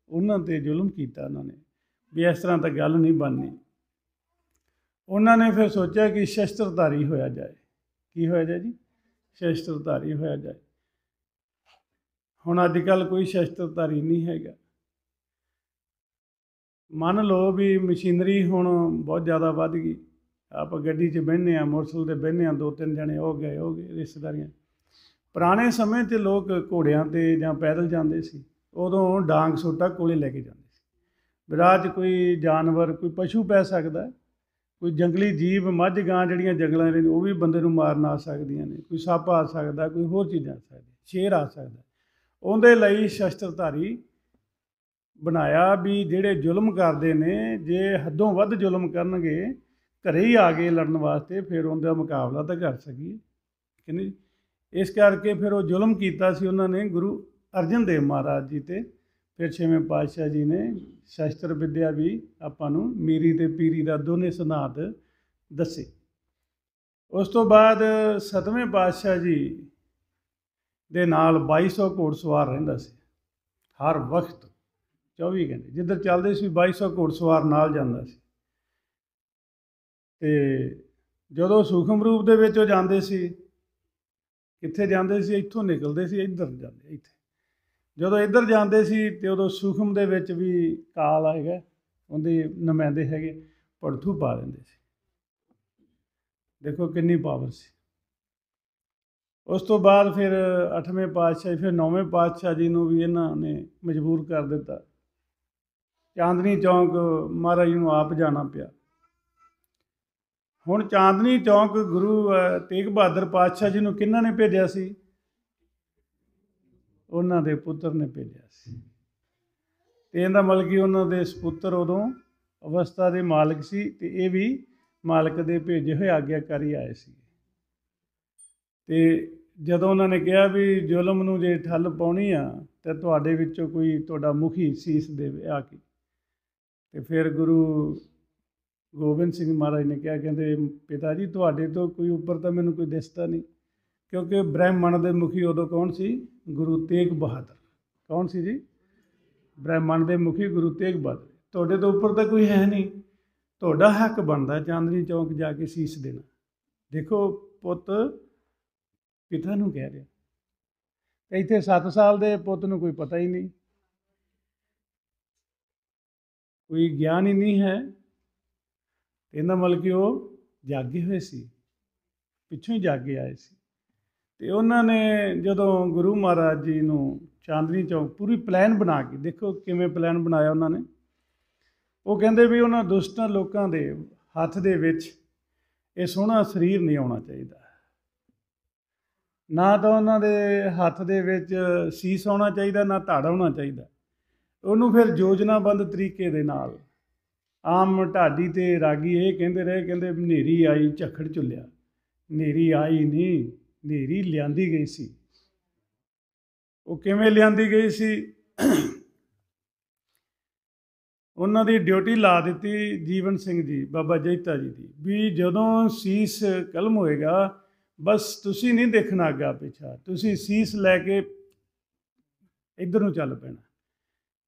ਉਹਨਾਂ ਤੇ ਜ਼ੁਲਮ ਕੀਤਾ ਉਹਨਾਂ ਨੇ ਵੀ ਇਸ ਤਰ੍ਹਾਂ ਤਾਂ ਗੱਲ ਨਹੀਂ ਬਣਨੀ ਉਹਨਾਂ ਨੇ ਫਿਰ ਸੋਚਿਆ ਕਿ ਸ਼ਸਤਰਧਾਰੀ ਹੋਇਆ ਜਾਏ ਕੀ ਹੋਇਆ ਜਾਏ ਜੀ ਸ਼ਸਤਰਧਾਰੀ ਹੋਇਆ ਜਾਏ ਹੁਣ ਅੱਜ ਕੱਲ ਕੋਈ ਸ਼ਸਤਰਧਾਰੀ ਨਹੀਂ ਹੈਗਾ ਮੰਨ ਲਓ ਵੀ ਮਸ਼ੀਨਰੀ ਹੁਣ ਬਹੁਤ ਜ਼ਿਆਦਾ ਵੱਧ ਗਈ ਆਪਾਂ ਗੱਡੀ 'ਚ ਬਹਿੰਨੇ ਆ ਮੋਰਸਲ ਤੇ ਬਹਿੰਨੇ ਆ ਦੋ ਤਿੰਨ ਜਣੇ ਹੋ ਗਏ ਹੋ ਗਏ ਰਿਸ਼ਤੇਦਾਰੀਆਂ ਪੁਰਾਣੇ ਸਮੇਂ 'ਚ ਲੋਕ ਘੋੜਿਆਂ ਤੇ ਜਾਂ ਪੈਦਲ ਜਾਂਦੇ ਸੀ ਉਦੋਂ ਡਾਂਗ ਸੋਟਾ ਕੋਲੇ ਲੈ ਕੇ ਜਾਂਦੇ ਸੀ ਵਿਰਾਜ 'ਚ ਕੋਈ ਜਾਨਵਰ ਕੋਈ ਪਸ਼ੂ ਪੈ ਸਕਦਾ ਕੋਈ ਜੰਗਲੀ ਜੀਵ ਮੱਝ ਗਾਂ ਜਿਹੜੀਆਂ ਜੰਗਲਾਂ ਦੇ ਉਹ ਵੀ ਬੰਦੇ ਨੂੰ ਮਾਰਨ ਆ ਸਕਦੀਆਂ ਨੇ ਕੋਈ ਸੱਪ ਆ ਸਕਦਾ ਕੋਈ ਹੋਰ ਚੀਜ਼ ਆ ਸਕਦੀ ਸ਼ੇਰ ਆ ਸਕਦਾ ਉਹਦੇ ਲਈ ਸ਼ਸਤਰਧਾਰੀ ਬਣਾਇਆ ਵੀ ਜਿਹੜੇ ਜ਼ੁਲਮ ਕਰਦੇ ਨੇ ਜੇ ਹੱਦੋਂ ਵੱਧ ਜ਼ੁਲਮ ਕਰਨਗੇ ਘਰੇ ਹੀ ਆ ਕੇ ਲੜਨ ਵਾਸਤੇ ਫਿਰ ਉਹਦਾ ਮੁਕਾਬਲਾ ਤਾਂ ਕਰ ਸਕੀ ਕਹਿੰਦੇ ਇਸ ਕਰਕੇ ਫਿਰ ਉਹ ਜ਼ੁਲਮ ਕੀਤਾ ਸੀ ਉਹਨਾਂ ਨੇ ਗੁਰੂ ਅਰਜਨ ਦੇਵ ਮਹਾਰਾਜ ਜੀ ਤੇ ਫਿਰ ਛੇਵੇਂ ਪਾਤਸ਼ਾਹ ਜੀ ਨੇ ਸ਼ਾਸਤਰ ਵਿਦਿਆ ਵੀ ਆਪਾਂ ਨੂੰ ਮੀਰੀ ਤੇ ਪੀਰੀ ਦਾ ਦੋਨੇ ਸਿਧਾਂਤ ਦੱਸੇ ਉਸ ਤੋਂ ਬਾਅਦ ਸਤਵੇਂ ਪਾਤਸ਼ਾਹ ਜੀ ਦੇ ਨਾਲ 2200 ਘੋੜਸਵਾਰ ਰਹਿੰਦਾ ਸੀ ਹਰ ਵਕਤ 24 ਘੰਟੇ ਜਿੱਧਰ ਚੱਲਦੇ ਸੀ 2200 ਘੋੜਸਵਾਰ ਨਾਲ ਜਾਂਦਾ ਸੀ ਤੇ ਜਦੋਂ ਸੂਖਮ ਰੂਪ ਦੇ ਵਿੱਚ ਉਹ ਜਾਂਦੇ ਸੀ ਕਿੱਥੇ ਜਾਂਦੇ ਸੀ ਇੱਥੋਂ ਨਿਕਲਦੇ ਸੀ ਇੱਧਰ ਜਾਂਦੇ ਇੱਥੇ ਜਦੋਂ ਇੱਧਰ ਜਾਂਦੇ ਸੀ ਤੇ ਉਦੋਂ ਸੂਖਮ ਦੇ ਵਿੱਚ ਵੀ ਕਾਲ ਆਏਗਾ ਉਹਦੇ ਨਮਾਇंदे ਹੈਗੇ ਪੜਥੂ ਪਾ ਦਿੰਦੇ ਸੀ ਦੇਖੋ ਕਿੰਨੀ ਪਾਵਰ ਸੀ ਉਸ ਤੋਂ ਬਾਅਦ ਫਿਰ 8ਵੇਂ ਪਾਤਸ਼ਾਹ ਫਿਰ 9ਵੇਂ ਪਾਤਸ਼ਾਹ ਜੀ ਨੂੰ ਵੀ ਇਹਨਾਂ ਨੇ ਮਜਬੂਰ ਕਰ ਦਿੱਤਾ ਚਾਂਦਨੀ ਚੌਂਕ ਮਹਾਰਾਜ ਨੂੰ ਆਪ ਜਾਣਾ ਪਿਆ ਹੁਣ ਚਾਂਦਨੀ ਚੌਂਕ ਗੁਰੂ ਤੇਗ ਬਹਾਦਰ ਪਾਤਸ਼ਾਹ ਜੀ ਨੂੰ ਕਿੰਨਾ ਨੇ ਭੇਜਿਆ ਸੀ ਉਹਨਾਂ ਦੇ ਪੁੱਤਰ ਨੇ ਭੇਜਿਆ ਸੀ ਤੇ ਇਹਦਾ ਮਤਲਬ ਕਿ ਉਹਨਾਂ ਦੇ ਸੁਪੁੱਤਰ ਉਦੋਂ ਅਵਸਥਾ ਦੇ ਮਾਲਕ ਸੀ ਤੇ ਇਹ ਵੀ ਮਾਲਕ ਦੇ ਭੇਜੇ ਹੋਏ ਆਗਿਆਕਾਰੀ ਆਏ ਸੀ ਤੇ ਜਦੋਂ ਉਹਨਾਂ ਨੇ ਕਿਹਾ ਵੀ ਜ਼ੁਲਮ ਨੂੰ ਜੇ ਠੱਲ ਪਾਉਣੀ ਆ ਤੇ ਤੁਹਾਡੇ ਵਿੱਚੋਂ ਕੋਈ ਤੁਹਾਡਾ ਮੁਖੀ ਸੀਸ ਦੇਵੇ ਆ ਕੇ ਤੇ ਫਿਰ ਗੁਰੂ ਗੋਬਿੰਦ ਸਿੰਘ ਮਹਾਰਾਜ ਨੇ ਕਿਹਾ ਕਹਿੰਦੇ ਪਿਤਾ ਜੀ ਤੁਹਾਡੇ ਤੋਂ ਕੋਈ ਉੱਪਰ ਤਾਂ ਮੈਨੂੰ ਕੋਈ ਦਿਸਦਾ ਨਹੀਂ ਕਿਉਂਕਿ ਬ੍ਰਹਮਣ ਦੇ ਮੁਖੀ ਉਦੋਂ ਕੌਣ ਸੀ ਗੁਰੂ ਤੇਗ ਬਹਾਦਰ ਕੌਣ ਸੀ ਜੀ ਬ੍ਰਹਮਣ ਦੇ ਮੁਖੀ ਗੁਰੂ ਤੇਗ ਬਹਾਦਰ ਤੁਹਾਡੇ ਤੋਂ ਉੱਪਰ ਤਾਂ ਕੋਈ ਹੈ ਨਹੀਂ ਤੁਹਾਡਾ ਹੱਕ ਬਣਦਾ ਚਾਂਦਨੀ ਚੌਕ ਜਾ ਕੇ ਸੀਸ ਦੇਣਾ ਦੇਖੋ ਪੁੱਤ ਪਿਤਾ ਨੂੰ ਕਹਿ ਰਿਹਾ ਤੇ ਇੱਥੇ 7 ਸਾਲ ਦੇ ਪੁੱਤ ਨੂੰ ਕੋਈ ਪਤਾ ਹੀ ਨਹੀਂ ਕੋਈ ਗਿਆਨ ਹੀ ਨਹੀਂ ਹੈ ਇਹਨਾਂ ਮਤਲਬ ਕਿ ਉਹ ਜਾਗੇ ਹੋਏ ਸੀ ਪਿੱਛੋਂ ਹੀ ਜਾਗੇ ਆਏ ਸੀ ਤੇ ਉਹਨਾਂ ਨੇ ਜਦੋਂ ਗੁਰੂ ਮਹਾਰਾਜ ਜੀ ਨੂੰ ਚਾਂਦਨੀ ਚੌਕ ਪੂਰੀ ਪਲਾਨ ਬਣਾ ਕੇ ਦੇਖੋ ਕਿਵੇਂ ਪਲਾਨ ਬਣਾਇਆ ਉਹਨਾਂ ਨੇ ਉਹ ਕਹਿੰਦੇ ਵੀ ਉਹਨਾਂ ਦੁਸ਼ਟਾਂ ਲੋਕਾਂ ਦੇ ਹੱਥ ਦੇ ਵਿੱਚ ਇਹ ਸੋਹਣਾ ਸਰੀਰ ਨਹੀਂ ਆਉਣਾ ਚਾਹੀਦਾ ਨਾ ਤਾਂ ਉਹਨਾਂ ਦੇ ਹੱਥ ਦੇ ਵਿੱਚ ਸੀਸ ਆਉਣਾ ਚਾਹੀਦਾ ਨਾ ਧੜ ਆਉਣਾ ਚਾਹੀਦਾ ਉਹਨੂੰ ਫਿਰ ਯੋਜਨਾਬੰਦ ਤਰੀਕੇ ਦੇ ਨਾਲ ਆਮ ਢਾਡੀ ਤੇ ਰਾਗੀ ਇਹ ਕਹਿੰਦੇ ਰਹੇ ਕਹਿੰਦੇ ਹਨੇਰੀ ਆਈ ਝਖੜ ਚੁੱਲਿਆ ਹਨੇਰੀ ਆਈ ਨਹੀਂ ਹਨੇਰੀ ਲਿਆਂਦੀ ਗਈ ਸੀ ਉਹ ਕਿਵੇਂ ਲਿਆਂਦੀ ਗਈ ਸੀ ਉਹਨਾਂ ਦੀ ਡਿਊਟੀ ਲਾ ਦਿੱਤੀ ਜੀਵਨ ਸਿੰਘ ਜੀ ਬਾਬਾ ਜੈਤਾ ਜੀ ਦੀ ਵੀ ਜਦੋਂ ਸੀਸ ਕਲਮ ਹੋਏਗਾ ਬਸ ਤੁਸੀਂ ਨਹੀਂ ਦੇਖਣਾ ਅੱਗਾ ਪਿਛਾ ਤੁਸੀਂ ਸੀਸ ਲੈ ਕੇ ਇੱਧਰ ਨੂੰ ਚੱਲ ਪੈਣਾ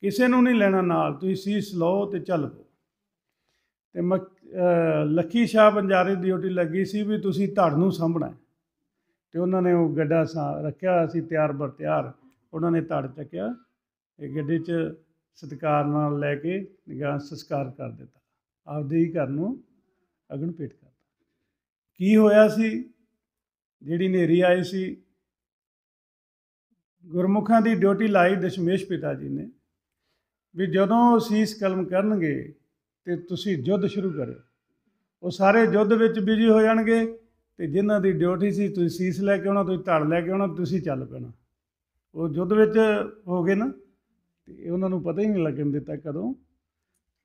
ਕਿਸੇ ਨੂੰ ਨਹੀਂ ਲੈਣਾ ਨਾਲ ਤੁਸੀਂ ਸੀਸ ਲਓ ਤੇ ਚੱਲ ਤੇ ਲੱਕੀ ਸ਼ਾਹ ਪੰਜਾਰੀ ਦੀ ਡਿਊਟੀ ਲੱਗੀ ਸੀ ਵੀ ਤੁਸੀਂ ਧੜ ਨੂੰ ਸਾਂਭਣਾ ਤੇ ਉਹਨਾਂ ਨੇ ਉਹ ਗੱਡਾ ਰੱਖਿਆ ਸੀ ਤਿਆਰ ਬਰ ਤਿਆਰ ਉਹਨਾਂ ਨੇ ਧੜ ਚੱਕਿਆ ਇਹ ਗੱਡੀ 'ਚ ਸਤਕਾਰ ਨਾਲ ਲੈ ਕੇ ਨਿਗਾਹ ਸੰਸਕਾਰ ਕਰ ਦਿੱਤਾ ਆਪਦੇ ਹੀ ਘਰ ਨੂੰ ਅਗਨ ਭੇਟ ਕਰਤਾ ਕੀ ਹੋਇਆ ਸੀ ਜਿਹੜੀ ਨੇਰੀ ਆਈ ਸੀ ਗੁਰਮੁਖਾਂ ਦੀ ਡਿਊਟੀ ਲਾਈ ਦਸ਼ਮੇਸ਼ ਪਿਤਾ ਜੀ ਨੇ ਵੀ ਜਦੋਂ ਸੀਸ ਕਲਮ ਕਰਨਗੇ ਤੇ ਤੁਸੀਂ ਯੁੱਧ ਸ਼ੁਰੂ ਕਰਿਓ ਉਹ ਸਾਰੇ ਯੁੱਧ ਵਿੱਚ ਬਿਜੀ ਹੋ ਜਾਣਗੇ ਤੇ ਜਿਨ੍ਹਾਂ ਦੀ ਡਿਊਟੀ ਸੀ ਤੁਸੀਂ ਸੀਸ ਲੈ ਕੇ ਆਉਣਾ ਤੁਸੀਂ ਧੜ ਲੈ ਕੇ ਆਉਣਾ ਤੁਸੀਂ ਚੱਲ ਪੈਣਾ ਉਹ ਯੁੱਧ ਵਿੱਚ ਹੋ ਗਏ ਨਾ ਤੇ ਉਹਨਾਂ ਨੂੰ ਪਤਾ ਹੀ ਨਹੀਂ ਲੱਗਣ ਦਿੱਤਾ ਕਦੋਂ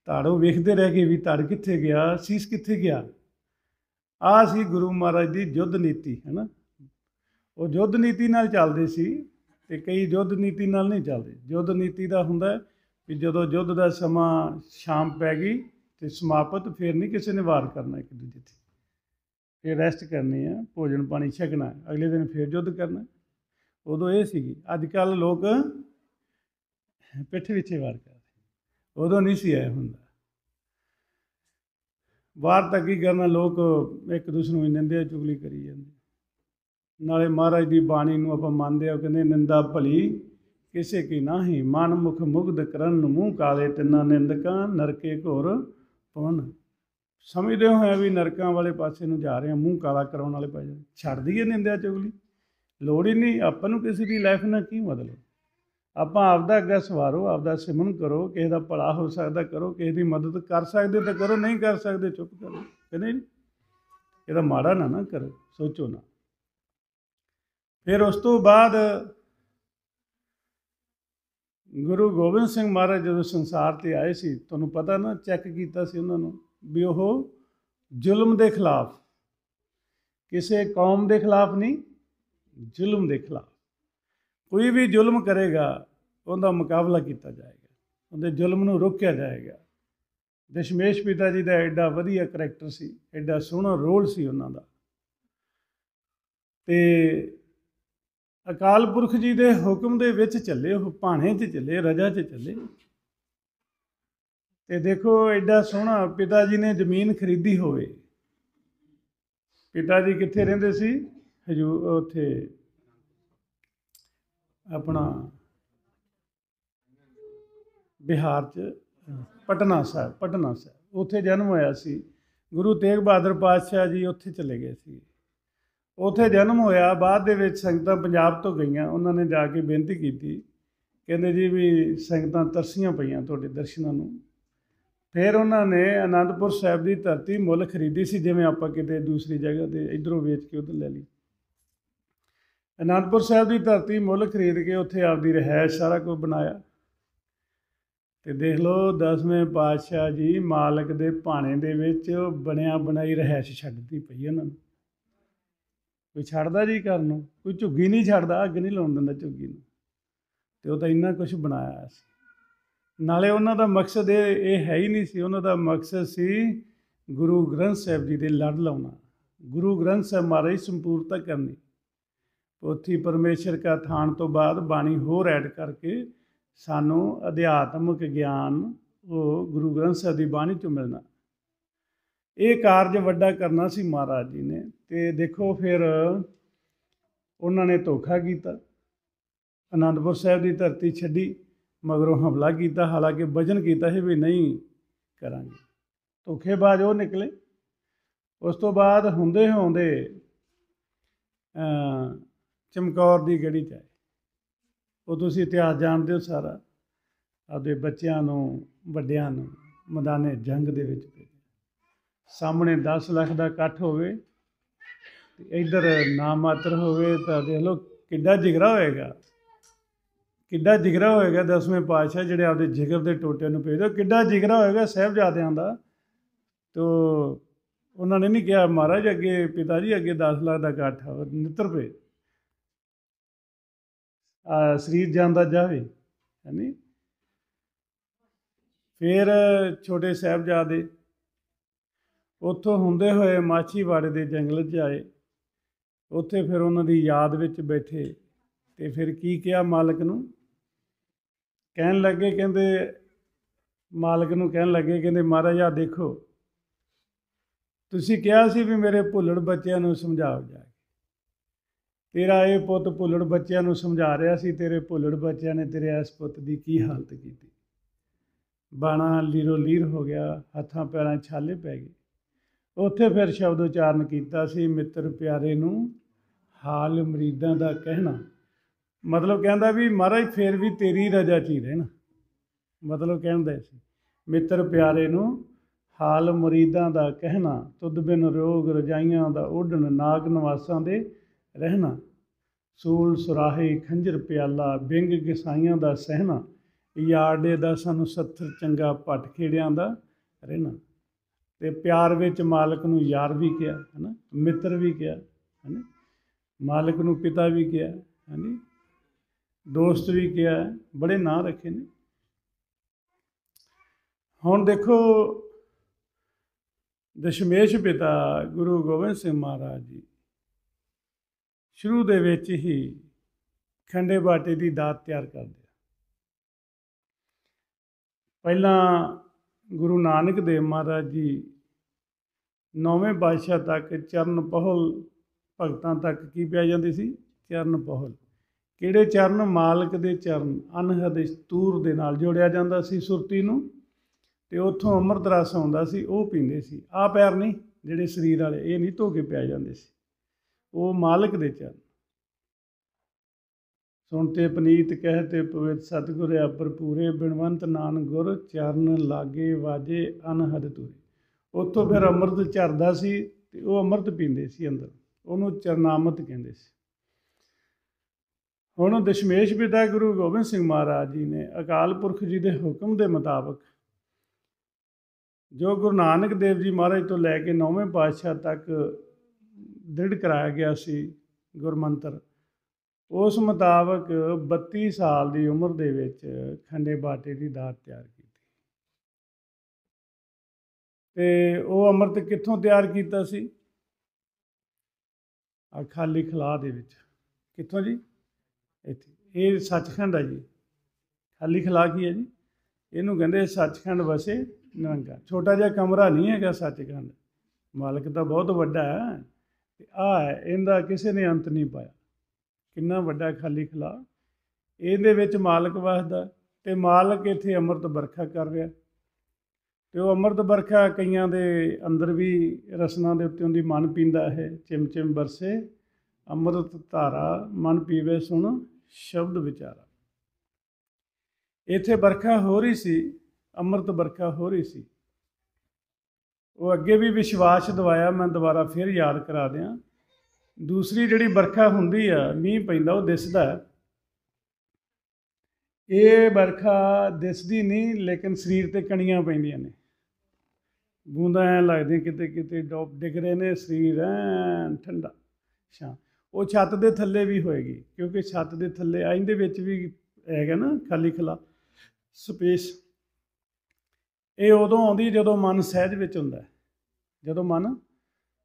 ਧਾੜੋ ਵੇਖਦੇ ਰਹਿ ਗਏ ਵੀ ਧੜ ਕਿੱਥੇ ਗਿਆ ਸੀਸ ਕਿੱਥੇ ਗਿਆ ਆ ਸੀ ਗੁਰੂ ਮਹਾਰਾਜ ਦੀ ਯੁੱਧ ਨੀਤੀ ਹੈ ਨਾ ਉਹ ਯੁੱਧ ਨੀਤੀ ਨਾਲ ਚੱਲਦੇ ਸੀ ਤੇ ਕਈ ਯੁੱਧ ਨੀਤੀ ਨਾਲ ਨਹੀਂ ਚੱਲਦੇ ਯੁੱਧ ਨੀਤੀ ਦਾ ਹੁੰਦਾ ਵੀ ਜਦੋਂ ਯੁੱਧ ਦਾ ਸਮਾਂ ਸ਼ਾਮ ਪੈ ਗਈ ਤੇ ਸਮਾਪਤ ਫਿਰ ਨਹੀਂ ਕਿਸੇ ਨੇ ਵਾਰ ਕਰਨਾ ਇੱਕ ਦੂਜੇ ਤੇ ਫਿਰ ਰੈਸਟ ਕਰਨੀ ਆ ਭੋਜਨ ਪਾਣੀ ਛਕਣਾ ਅਗਲੇ ਦਿਨ ਫਿਰ ਯੁੱਧ ਕਰਨਾ ਉਦੋਂ ਇਹ ਸੀਗੀ ਅੱਜ ਕੱਲ ਲੋਕ ਪਿੱਠ ਵਿੱਚੇ ਵਾਰ ਕਰਦੇ ਉਦੋਂ ਨਹੀਂ ਸੀ ਆਇਆ ਹੁੰਦਾ ਵਾਰ ਤੱਕ ਹੀ ਕਰਨਾ ਲੋਕ ਇੱਕ ਦੂਸਰ ਨੂੰ ਨਿੰਦੇ ਚੁਗਲੀ ਕਰੀ ਜਾਂਦੇ ਨਾਲੇ ਮਹਾਰਾਜ ਦੀ ਬਾਣੀ ਨੂੰ ਆਪਾਂ ਮੰਨਦੇ ਆ ਕਹਿੰਦੇ ਨਿੰਦਾ ਭਲੀ ਕਿਸੇ ਕੀ ਨਾਹੀ ਮਨ ਮੁਖ ਮੁਗਧ ਕਰਨ ਮੂੰਹ ਕਾਲੇ ਤਿੰਨਾ ਨਿੰਦਕਾਂ ਨਰਕੇ ਘੋਰ ਪਵਨ ਸਮਝਦੇ ਹੋ ਐ ਵੀ ਨਰਕਾਂ ਵਾਲੇ ਪਾਸੇ ਨੂੰ ਜਾ ਰਹੇ ਆ ਮੂੰਹ ਕਾਲਾ ਕਰਾਉਣ ਵਾਲੇ ਪਾਸੇ ਛੱਡ ਦਈਏ ਨਿੰਦਿਆ ਚੁਗਲੀ ਲੋੜ ਹੀ ਨਹੀਂ ਆਪਾਂ ਨੂੰ ਕਿਸੇ ਦੀ ਲਾਈਫ ਨਾਲ ਕੀ ਮਤਲਬ ਆਪਾਂ ਆਪਦਾ ਅੱਗਾ ਸਵਾਰੋ ਆਪਦਾ ਸਿਮਨ ਕਰੋ ਕਿਸੇ ਦਾ ਭਲਾ ਹੋ ਸਕਦਾ ਕਰੋ ਕਿਸੇ ਦੀ ਮਦਦ ਕਰ ਸਕਦੇ ਤਾਂ ਕਰੋ ਨਹੀਂ ਕਰ ਸਕਦੇ ਚੁੱਪ ਕਰੋ ਕਹਿੰਦੇ ਇਹਦਾ ਮਾੜਾ ਨਾ ਨਾ ਕਰੋ ਸੋਚੋ ਨਾ ਫਿਰ ਉਸ ਤੋਂ ਬਾਅਦ ਗੁਰੂ ਗੋਬਿੰਦ ਸਿੰਘ ਮਹਾਰਾਜ ਜਦੋਂ ਸੰਸਾਰ ਤੇ ਆਏ ਸੀ ਤੁਹਾਨੂੰ ਪਤਾ ਨਾ ਚੈੱਕ ਕੀਤਾ ਸੀ ਉਹਨਾਂ ਨੂੰ ਵੀ ਉਹ ਜ਼ੁਲਮ ਦੇ ਖਿਲਾਫ ਕਿਸੇ ਕੌਮ ਦੇ ਖਿਲਾਫ ਨਹੀਂ ਜ਼ੁਲਮ ਦੇ ਖਿਲਾਫ ਕੋਈ ਵੀ ਜ਼ੁਲਮ ਕਰੇਗਾ ਉਹਦਾ ਮੁਕਾਬਲਾ ਕੀਤਾ ਜਾਏਗਾ ਉਹਦੇ ਜ਼ੁਲਮ ਨੂੰ ਰੋਕਿਆ ਜਾਏਗਾ ਦਸ਼ਮੇਸ਼ ਪਿਤਾ ਜੀ ਦਾ ਐਡਾ ਵਧੀਆ ਕੈਰੈਕਟਰ ਸੀ ਐਡਾ ਸੋਹਣਾ ਰੋਲ ਸੀ ਉਹਨਾਂ ਦਾ ਤੇ ਅਕਾਲ ਪੁਰਖ ਜੀ ਦੇ ਹੁਕਮ ਦੇ ਵਿੱਚ ਚੱਲੇ ਉਹ ਭਾਣੇ 'ਚ ਚੱਲੇ ਰਜਾ 'ਚ ਚੱਲੇ ਤੇ ਦੇਖੋ ਐਡਾ ਸੋਹਣਾ ਪਿਤਾ ਜੀ ਨੇ ਜ਼ਮੀਨ ਖਰੀਦੀ ਹੋਵੇ ਪਿਤਾ ਜੀ ਕਿੱਥੇ ਰਹਿੰਦੇ ਸੀ ਹਜੂ ਉੱਥੇ ਆਪਣਾ ਬਿਹਾਰ 'ਚ ਪਟਨਾ ਸਾਹਿਬ ਪਟਨਾ ਸਾਹਿਬ ਉੱਥੇ ਜਨਮ ਹੋਇਆ ਸੀ ਗੁਰੂ ਤੇਗ ਬਹਾਦਰ ਪਾਤਸ਼ਾਹ ਜੀ ਉੱਥੇ ਚਲੇ ਗਏ ਸੀ ਉਥੇ ਜਨਮ ਹੋਇਆ ਬਾਅਦ ਦੇ ਵਿੱਚ ਸੰਗਤਾਂ ਪੰਜਾਬ ਤੋਂ ਗਈਆਂ ਉਹਨਾਂ ਨੇ ਜਾ ਕੇ ਬੇਨਤੀ ਕੀਤੀ ਕਹਿੰਦੇ ਜੀ ਵੀ ਸੰਗਤਾਂ ਤਰਸੀਆਂ ਪਈਆਂ ਤੁਹਾਡੇ ਦਰਸ਼ਨਾਂ ਨੂੰ ਫਿਰ ਉਹਨਾਂ ਨੇ ਆਨੰਦਪੁਰ ਸਾਹਿਬ ਦੀ ਧਰਤੀ ਮੁੱਲ ਖਰੀਦੀ ਸੀ ਜਿਵੇਂ ਆਪਾਂ ਕਿਤੇ ਦੂਸਰੀ ਜਗ੍ਹਾ ਤੇ ਇਧਰੋਂ ਵੇਚ ਕੇ ਉਧਰ ਲੈ ਲਈ ਅਨੰਦਪੁਰ ਸਾਹਿਬ ਦੀ ਧਰਤੀ ਮੁੱਲ ਖਰੀਦ ਕੇ ਉੱਥੇ ਆਪਦੀ ਰਹਿائش ਸਾਰਾ ਕੁਝ ਬਣਾਇਆ ਤੇ ਦੇਖ ਲਓ ਦਸਵੇਂ ਪਾਤਸ਼ਾਹ ਜੀ ਮਾਲਕ ਦੇ ਭਾਣੇ ਦੇ ਵਿੱਚ ਬਣਿਆ ਬਣਾਈ ਰਹਿائش ਛੱਡਦੀ ਪਈ ਉਹਨਾਂ ਨੂੰ ਕੋਈ ਛੱਡਦਾ ਜੀ ਕਰਨ ਨੂੰ ਕੋਈ ਝੁੱਗੀ ਨਹੀਂ ਛੱਡਦਾ ਅੱਗ ਨਹੀਂ ਲਾਉਣ ਦਿੰਦਾ ਝੁੱਗੀ ਨੂੰ ਤੇ ਉਹ ਤਾਂ ਇੰਨਾ ਕੁਝ ਬਣਾਇਆ ਸੀ ਨਾਲੇ ਉਹਨਾਂ ਦਾ ਮਕਸਦ ਇਹ ਇਹ ਹੈ ਹੀ ਨਹੀਂ ਸੀ ਉਹਨਾਂ ਦਾ ਮਕਸਦ ਸੀ ਗੁਰੂ ਗ੍ਰੰਥ ਸਾਹਿਬ ਜੀ ਦੇ ਲੜ ਲਾਉਣਾ ਗੁਰੂ ਗ੍ਰੰਥ ਸਾਹਿਬ ਮਾਰੇ ਸੰਪੂਰਤਾ ਕਰਨੀ ਪੋਥੀ ਪਰਮੇਸ਼ਰ ਕਾ ਥਾਨ ਤੋਂ ਬਾਅਦ ਬਾਣੀ ਹੋਰ ਐਡ ਕਰਕੇ ਸਾਨੂੰ ਅਧਿਆਤਮਿਕ ਗਿਆਨ ਉਹ ਗੁਰੂ ਗ੍ਰੰਥ ਸਾਹਿਬ ਦੀ ਬਾਣੀ ਤੋਂ ਮਿਲਣਾ ਇਹ ਕਾਰਜ ਵੱਡਾ ਕਰਨਾ ਸੀ ਮਹਾਰਾਜ ਜੀ ਨੇ ਤੇ ਦੇਖੋ ਫਿਰ ਉਹਨਾਂ ਨੇ ਧੋਖਾ ਕੀਤਾ ਅਨੰਦਪੁਰ ਸਾਹਿਬ ਦੀ ਧਰਤੀ ਛੱਡੀ ਮਗਰੋਂ ਹਮਲਾ ਕੀਤਾ ਹਾਲਾਂਕਿ ਵਜਨ ਕੀਤਾ ਸੀ ਵੀ ਨਹੀਂ ਕਰਾਂਗੇ ਬਾਅਦ ਉਹ ਨਿਕਲੇ ਉਸ ਤੋਂ ਬਾਅਦ ਹੁੰਦੇ ਹੁੰਦੇ ਚਮਕੌਰ ਦੀ ਗੜੀ ਚ ਉਹ ਤੁਸੀਂ ਇਤਿਹਾਸ ਜਾਣਦੇ ਹੋ ਸਾਰਾ ਆਪਦੇ ਬੱਚਿਆਂ ਨੂੰ ਵੱਡਿਆਂ ਨੂੰ ਮੈਦਾਨੇ ਜੰਗ ਦੇ ਵਿੱਚ ਸਾਹਮਣੇ 10 ਲੱਖ ਦਾ ਇਕੱਠ ਹੋਵੇ ਤੇ ਇਧਰ ਨਾ ਮਾਤਰ ਹੋਵੇ ਤਾਂ ਦੇਖ ਲੋ ਕਿੱਡਾ ਜਿਗਰਾ ਹੋਏਗਾ ਕਿੱਡਾ ਜਿਗਰਾ ਹੋਏਗਾ ਦਸਵੇਂ ਪਾਤਸ਼ਾਹ ਜਿਹੜੇ ਆਪਦੇ ਜਿਗਰ ਦੇ ਟੋਟੇ ਨੂੰ ਭੇਜਦੇ ਕਿੱਡਾ ਜਿਗਰਾ ਹੋਏਗਾ ਸਹਿਬਜ਼ਾਦਿਆਂ ਦਾ ਤੋ ਉਹਨਾਂ ਨੇ ਨਹੀਂ ਕਿਹਾ ਮਹਾਰਾਜ ਅੱਗੇ ਪਿਤਾ ਜੀ ਅੱਗੇ 10 ਲੱਖ ਦਾ ਇਕੱਠ ਨਿੱਤਰ ਪੇ ਆ ਸਰੀਰ ਜਾਂਦਾ ਜਾਵੇ ਨਹੀਂ ਫਿਰ ਛੋਟੇ ਸਹਿਬਜ਼ਾਦੇ ਉੱਥੋਂ ਹੁੰਦੇ ਹੋਏ ਮਾਛੀਵਾੜੇ ਦੇ ਜੰਗਲ 'ਚ ਆਏ ਉੱਥੇ ਫਿਰ ਉਹਨਾਂ ਦੀ ਯਾਦ ਵਿੱਚ ਬੈਠੇ ਤੇ ਫਿਰ ਕੀ ਕਿਹਾ ਮਾਲਕ ਨੂੰ ਕਹਿਣ ਲੱਗੇ ਕਹਿੰਦੇ ਮਾਲਕ ਨੂੰ ਕਹਿਣ ਲੱਗੇ ਕਹਿੰਦੇ ਮਹਾਰਾਜ ਆ ਦੇਖੋ ਤੁਸੀਂ ਕਿਹਾ ਸੀ ਵੀ ਮੇਰੇ ਭੁੱਲੜ ਬੱਚਿਆਂ ਨੂੰ ਸਮਝਾਉ ਜਾ ਤੇਰਾ ਇਹ ਪੁੱਤ ਭੁੱਲੜ ਬੱਚਿਆਂ ਨੂੰ ਸਮਝਾ ਰਿਹਾ ਸੀ ਤੇਰੇ ਭੁੱਲੜ ਬੱਚਿਆਂ ਨੇ ਤੇਰੇ ਇਸ ਪੁੱਤ ਦੀ ਕੀ ਹਾਲਤ ਕੀਤੀ ਬਾਣਾ ਲੀਰੋ ਲੀਰ ਹੋ ਗਿਆ ਹੱਥਾਂ ਪੈਰਾਂ ਛਾਲੇ ਪੈ ਗਏ ਉੱਥੇ ਫਿਰ ਸ਼ਬਦ ਉਚਾਰਨ ਕੀਤਾ ਸੀ ਮਿੱਤਰ ਪਿਆਰੇ ਨੂੰ ਹਾਲ ਮਰੀਦਾਂ ਦਾ ਕਹਿਣਾ ਮਤਲਬ ਕਹਿੰਦਾ ਵੀ ਮਹਾਰਾਜ ਫੇਰ ਵੀ ਤੇਰੀ ਰਜਾ ਚ ਹੀ ਰਹਿਣਾ ਮਤਲਬ ਕਹਿੰਦਾ ਸੀ ਮਿੱਤਰ ਪਿਆਰੇ ਨੂੰ ਹਾਲ ਮਰੀਦਾਂ ਦਾ ਕਹਿਣਾ ਤੁਧ ਬਿਨ ਰੋਗ ਰਜਾਈਆਂ ਦਾ ਉਡਣ ਨਾਗ ਨਿਵਾਸਾਂ ਦੇ ਰਹਿਣਾ ਸੂਲ ਸੁਰਾਹੇ ਖੰਜਰ ਪਿਆਲਾ ਬਿੰਗ ਗਸਾਈਆਂ ਦਾ ਸਹਿਣਾ ਯਾਰਡੇ ਦਾ ਸਾਨੂੰ ਸੱਥਰ ਚੰਗਾ ਪਟ ਖੇੜਿਆਂ ਦਾ ਰਹਿਣਾ ਤੇ ਪਿਆਰ ਵਿੱਚ ਮਾਲਕ ਨੂੰ ਯਾਰ ਵੀ ਕਿਹਾ ਨਾ ਮਿੱਤਰ ਵੀ ਕਿਹਾ ਨਾ ਮਾਲਕ ਨੂੰ ਪਿਤਾ ਵੀ ਕਿਹਾ ਨਾ ਦੋਸਤ ਵੀ ਕਿਹਾ ਬੜੇ ਨਾਂ ਰੱਖੇ ਨੇ ਹੁਣ ਦੇਖੋ ਦਸ਼ਮੇਸ਼ ਪਿਤਾ ਗੁਰੂ ਗੋਬਿੰਦ ਸਿੰਘ ਮਹਾਰਾਜ ਜੀ ਸ਼ੁਰੂ ਦੇ ਵਿੱਚ ਹੀ ਖੰਡੇ ਬਾਟੇ ਦੀ ਦਾਤ ਤਿਆਰ ਕਰਦੇ ਪਹਿਲਾਂ ਗੁਰੂ ਨਾਨਕ ਦੇਵ ਮਹਾਰਾਜ ਜੀ ਨੌਵੇਂ ਪਾਤਸ਼ਾਹ ਤੱਕ ਚਰਨ ਪਹੁਲ ਭਗਤਾਂ ਤੱਕ ਕੀ ਪਿਆ ਜਾਂਦੀ ਸੀ ਚਰਨ ਪਹੁਲ ਕਿਹੜੇ ਚਰਨ ਮਾਲਕ ਦੇ ਚਰਨ ਅਨਹਦ ਤੂਰ ਦੇ ਨਾਲ ਜੋੜਿਆ ਜਾਂਦਾ ਸੀ ਸੁਰਤੀ ਨੂੰ ਤੇ ਉੱਥੋਂ ਅੰਮ੍ਰਿਤ ਰਸ ਆਉਂਦਾ ਸੀ ਉਹ ਪੀਂਦੇ ਸੀ ਆ ਪੈਰ ਨਹੀਂ ਜਿਹੜੇ ਸਰੀਰ ਵਾਲੇ ਇਹ ਨਹੀਂ ਧੋ ਕੇ ਪਿਆ ਜਾਂਦੇ ਸੀ ਉਹ ਮਾਲਕ ਦੇ ਚਰਨ ਸੁਣਤੇ ਪਨੀਤ ਕਹਤੇ ਪਵਿੱਤ ਸਤਿਗੁਰਿਆ ਆਪਰ ਪੂਰੇ ਬਿਨਵੰਤ ਨਾਨ ਗੁਰ ਚਰਨ ਲਾਗੇ ਵਾਜੇ ਅਨਹਦ ਤੂਰ ਉੱਥੋਂ ਫਿਰ ਅੰਮ੍ਰਿਤ ਚਰਦਾ ਸੀ ਤੇ ਉਹ ਅੰਮ੍ਰਿਤ ਪੀਂਦੇ ਸੀ ਅੰਦਰ ਉਹਨੂੰ ਚਰਨਾਮਤ ਕਹਿੰਦੇ ਸੀ ਹੁਣ ਦਸ਼ਮੇਸ਼ ਪਿਤਾ ਗੁਰੂ ਗੋਬਿੰਦ ਸਿੰਘ ਮਹਾਰਾਜ ਜੀ ਨੇ ਅਕਾਲ ਪੁਰਖ ਜੀ ਦੇ ਹੁਕਮ ਦੇ ਮੁਤਾਬਕ ਜੋ ਗੁਰੂ ਨਾਨਕ ਦੇਵ ਜੀ ਮਹਾਰਾਜ ਤੋਂ ਲੈ ਕੇ ਨੌਵੇਂ ਪਾਤਸ਼ਾਹ ਤੱਕ ਦ੍ਰਿੜ ਕਰਾਇਆ ਗਿਆ ਸੀ ਗੁਰਮੰਤਰ ਉਸ ਮੁਤਾਬਕ 32 ਸਾਲ ਦੀ ਉਮਰ ਦੇ ਵਿੱਚ ਖੰਡੇ ਬਾਟੇ ਦੀ ਦਾਤ ਤਿਆਰ ਕੀਤੀ ਤੇ ਉਹ ਅੰਮ੍ਰਿਤ ਕਿੱਥੋਂ ਤਿਆਰ ਕੀਤਾ ਸੀ ਆ ਖਾਲੀ ਖਲਾ ਦੇ ਵਿੱਚ ਕਿੱਥੋਂ ਜੀ ਇੱਥੇ ਇਹ ਸੱਚਖੰਡ ਹੈ ਜੀ ਖਾਲੀ ਖਲਾ ਕੀ ਹੈ ਜੀ ਇਹਨੂੰ ਕਹਿੰਦੇ ਸੱਚਖੰਡ ਵਸੇ ਨਿਰੰਕਾਰ ਛੋਟਾ ਜਿਹਾ ਕਮਰਾ ਨਹੀਂ ਹੈਗਾ ਸੱਚਖੰਡ ਮਾਲਕ ਤਾਂ ਬਹੁਤ ਵੱਡਾ ਹੈ ਤੇ ਆ ਇਹਦਾ ਕਿਸੇ ਨੇ ਅੰਤ ਨਹੀਂ ਪਾਇਆ ਕਿੰਨਾ ਵੱਡਾ ਖਾਲੀ ਖਲਾ ਇਹਦੇ ਵਿੱਚ ਮਾਲਕ ਵਸਦਾ ਤੇ ਮਾਲਕ ਇੱਥੇ ਅੰਮ੍ਰਿਤ ਵਰਖਾ ਕਰ ਰਿਹਾ ਤੇ ਉਹ ਅੰਮ੍ਰਿਤ ਵਰਖਾ ਕਈਆਂ ਦੇ ਅੰਦਰ ਵੀ ਰਸਨਾ ਦੇ ਉੱਤੇ ਉਹਦੀ ਮਨ ਪੀਂਦਾ ਹੈ ਚਿਮਚਿਮ ਵਰਸੇ ਅੰਮ੍ਰਿਤ ਧਾਰਾ ਮਨ ਪੀਵੇ ਸੁਣ ਸ਼ਬਦ ਵਿਚਾਰਾ ਇੱਥੇ ਵਰਖਾ ਹੋ ਰਹੀ ਸੀ ਅੰਮ੍ਰਿਤ ਵਰਖਾ ਹੋ ਰਹੀ ਸੀ ਉਹ ਅੱਗੇ ਵੀ ਵਿਸ਼ਵਾਸ ਦਵਾਇਆ ਮੈਂ ਦੁਬਾਰਾ ਫਿਰ ਯਾਦ ਕਰਾ ਦਿਆਂ ਦੂਸਰੀ ਜਿਹੜੀ ਵਰਖਾ ਹੁੰਦੀ ਆ ਮੀਂਹ ਪੈਂਦਾ ਉਹ ਦਿਸਦਾ ਇਹ ਵਰਖਾ ਦਿਸਦੀ ਨਹੀਂ ਲੇਕਿਨ ਸਰੀਰ ਤੇ ਕਣੀਆਂ ਪੈਂਦੀਆਂ ਨੇ ਬੂੰਦਾਂ ਐ ਲੱਗਦੀਆਂ ਕਿਤੇ ਕਿਤੇ ਡੋਪ ਡਿੱਗ ਰਹੇ ਨੇ ਸਰੀਰ ਐ ਠੰਡਾ ਅੱਛਾ ਉਹ ਛੱਤ ਦੇ ਥੱਲੇ ਵੀ ਹੋਏਗੀ ਕਿਉਂਕਿ ਛੱਤ ਦੇ ਥੱਲੇ ਆਇਨ ਵਿੱਚ ਵੀ ਹੈਗਾ ਨਾ ਖਾਲੀ ਖਲਾ ਸਪੇਸ ਇਹ ਉਦੋਂ ਆਉਂਦੀ ਜਦੋਂ ਮਨ ਸਹਿਜ ਵਿੱਚ ਹੁੰਦਾ ਜਦੋਂ ਮਨ